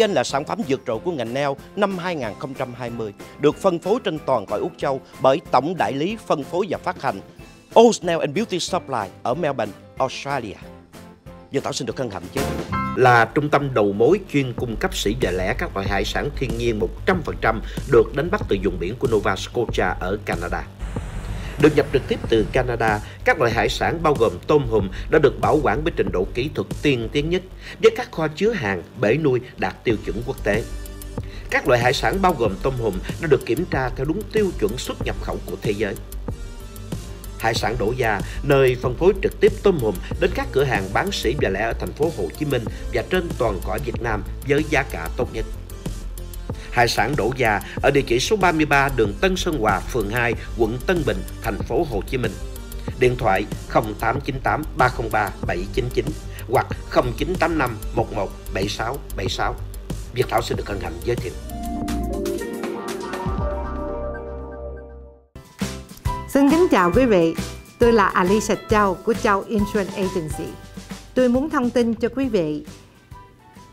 S1: AN là sản phẩm vượt trội của ngành neo năm 2020, được phân phối trên toàn cõi Úc Châu bởi tổng đại lý phân phối và phát hành O's Nail and Beauty Supply ở Melbourne, Australia. Dương Tảo xin được hân hạnh chứ là trung tâm đầu mối chuyên cung cấp sỉ và lẻ các loại hải sản thiên nhiên 100% được đánh bắt từ vùng biển của Nova Scotia ở Canada được nhập trực tiếp từ Canada. Các loại hải sản bao gồm tôm hùm đã được bảo quản với trình độ kỹ thuật tiên tiến nhất với các kho chứa hàng, bể nuôi đạt tiêu chuẩn quốc tế. Các loại hải sản bao gồm tôm hùm đã được kiểm tra theo đúng tiêu chuẩn xuất nhập khẩu của thế giới. Hải sản Đổ Gia, nơi phân phối trực tiếp tôm hùm đến các cửa hàng bán sỉ và lẻ ở thành phố Hồ Chí Minh và trên toàn cõi Việt Nam với giá cả tốt nhất hải sản đổ già ở địa chỉ số 33 đường Tân Sơn Hòa, phường 2, quận Tân Bình, thành phố Hồ Chí Minh. Điện thoại 0898 303 799 hoặc 0985 11 76 76. Việt Thảo xin được hân hạnh giới thiệu. Xin kính chào quý vị, tôi là Alicia Châu của Châu Insurance Agency. Tôi muốn thông tin cho quý vị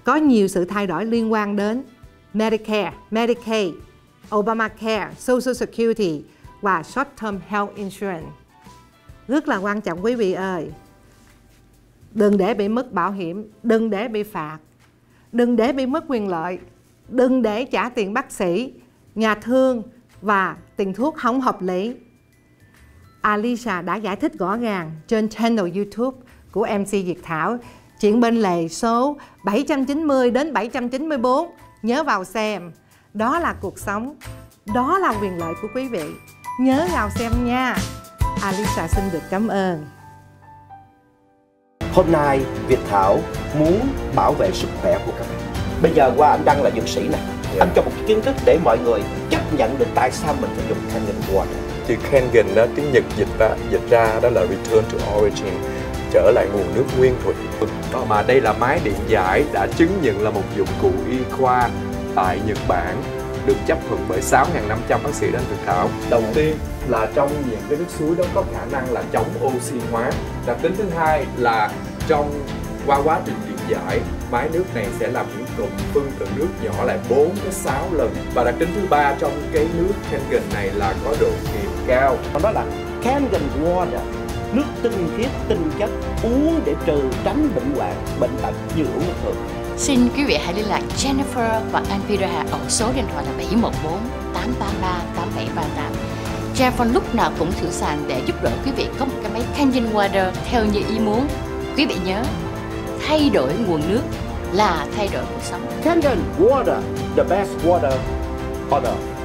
S1: có nhiều sự thay đổi liên quan đến Medicare, Medicaid, Obamacare, Social Security và Short Term Health Insurance. Rất là quan trọng quý vị ơi. Đừng để bị mất bảo hiểm, đừng để bị phạt, đừng để bị mất quyền lợi, đừng để trả tiền bác sĩ, nhà thương và tiền thuốc không hợp lý. Alicia đã giải thích rõ ràng trên channel YouTube của MC Việt Thảo chuyện bên lề số 790 đến 794 Nhớ vào xem, đó là cuộc sống, đó là quyền lợi của quý vị. Nhớ vào xem nha. Alisa xin được cảm ơn. Hôm nay Việt Thảo muốn bảo vệ sức khỏe của các bạn. Bây giờ qua anh đăng là dược sĩ này, yeah. Dạ. anh cho một kiến thức để mọi người chấp nhận được tại sao mình phải dùng Kangen Water. Chữ Kangen đó tiếng Nhật dịch ra, dịch ra đó là Return to Origin trở lại nguồn nước nguyên thủy mà đây là máy điện giải đã chứng nhận là một dụng cụ y khoa tại Nhật Bản được chấp thuận bởi 6.500 bác sĩ đang thực thảo. Đầu tiên là trong những cái nước suối đó có khả năng là chống oxy hóa. Đặc tính thứ hai là trong qua quá trình điện giải máy nước này sẽ làm những cụm phân tử nước nhỏ lại 4 tới 6 lần và đặc tính thứ ba trong cái nước Kangen này là có độ kiềm cao nó là Kangen water nước tinh khiết tinh chất uống để trừ tránh bệnh hoạn bệnh tật như uống nước thường Xin quý vị hãy liên lạc Jennifer hoặc anh Peter Hà ở số điện thoại là 714 833 8738. Jennifer lúc nào cũng sẵn sàng để giúp đỡ quý vị có một cái máy Canyon Water theo như ý muốn. Quý vị nhớ, thay đổi nguồn nước là thay đổi cuộc sống. Canyon Water, the best water on earth.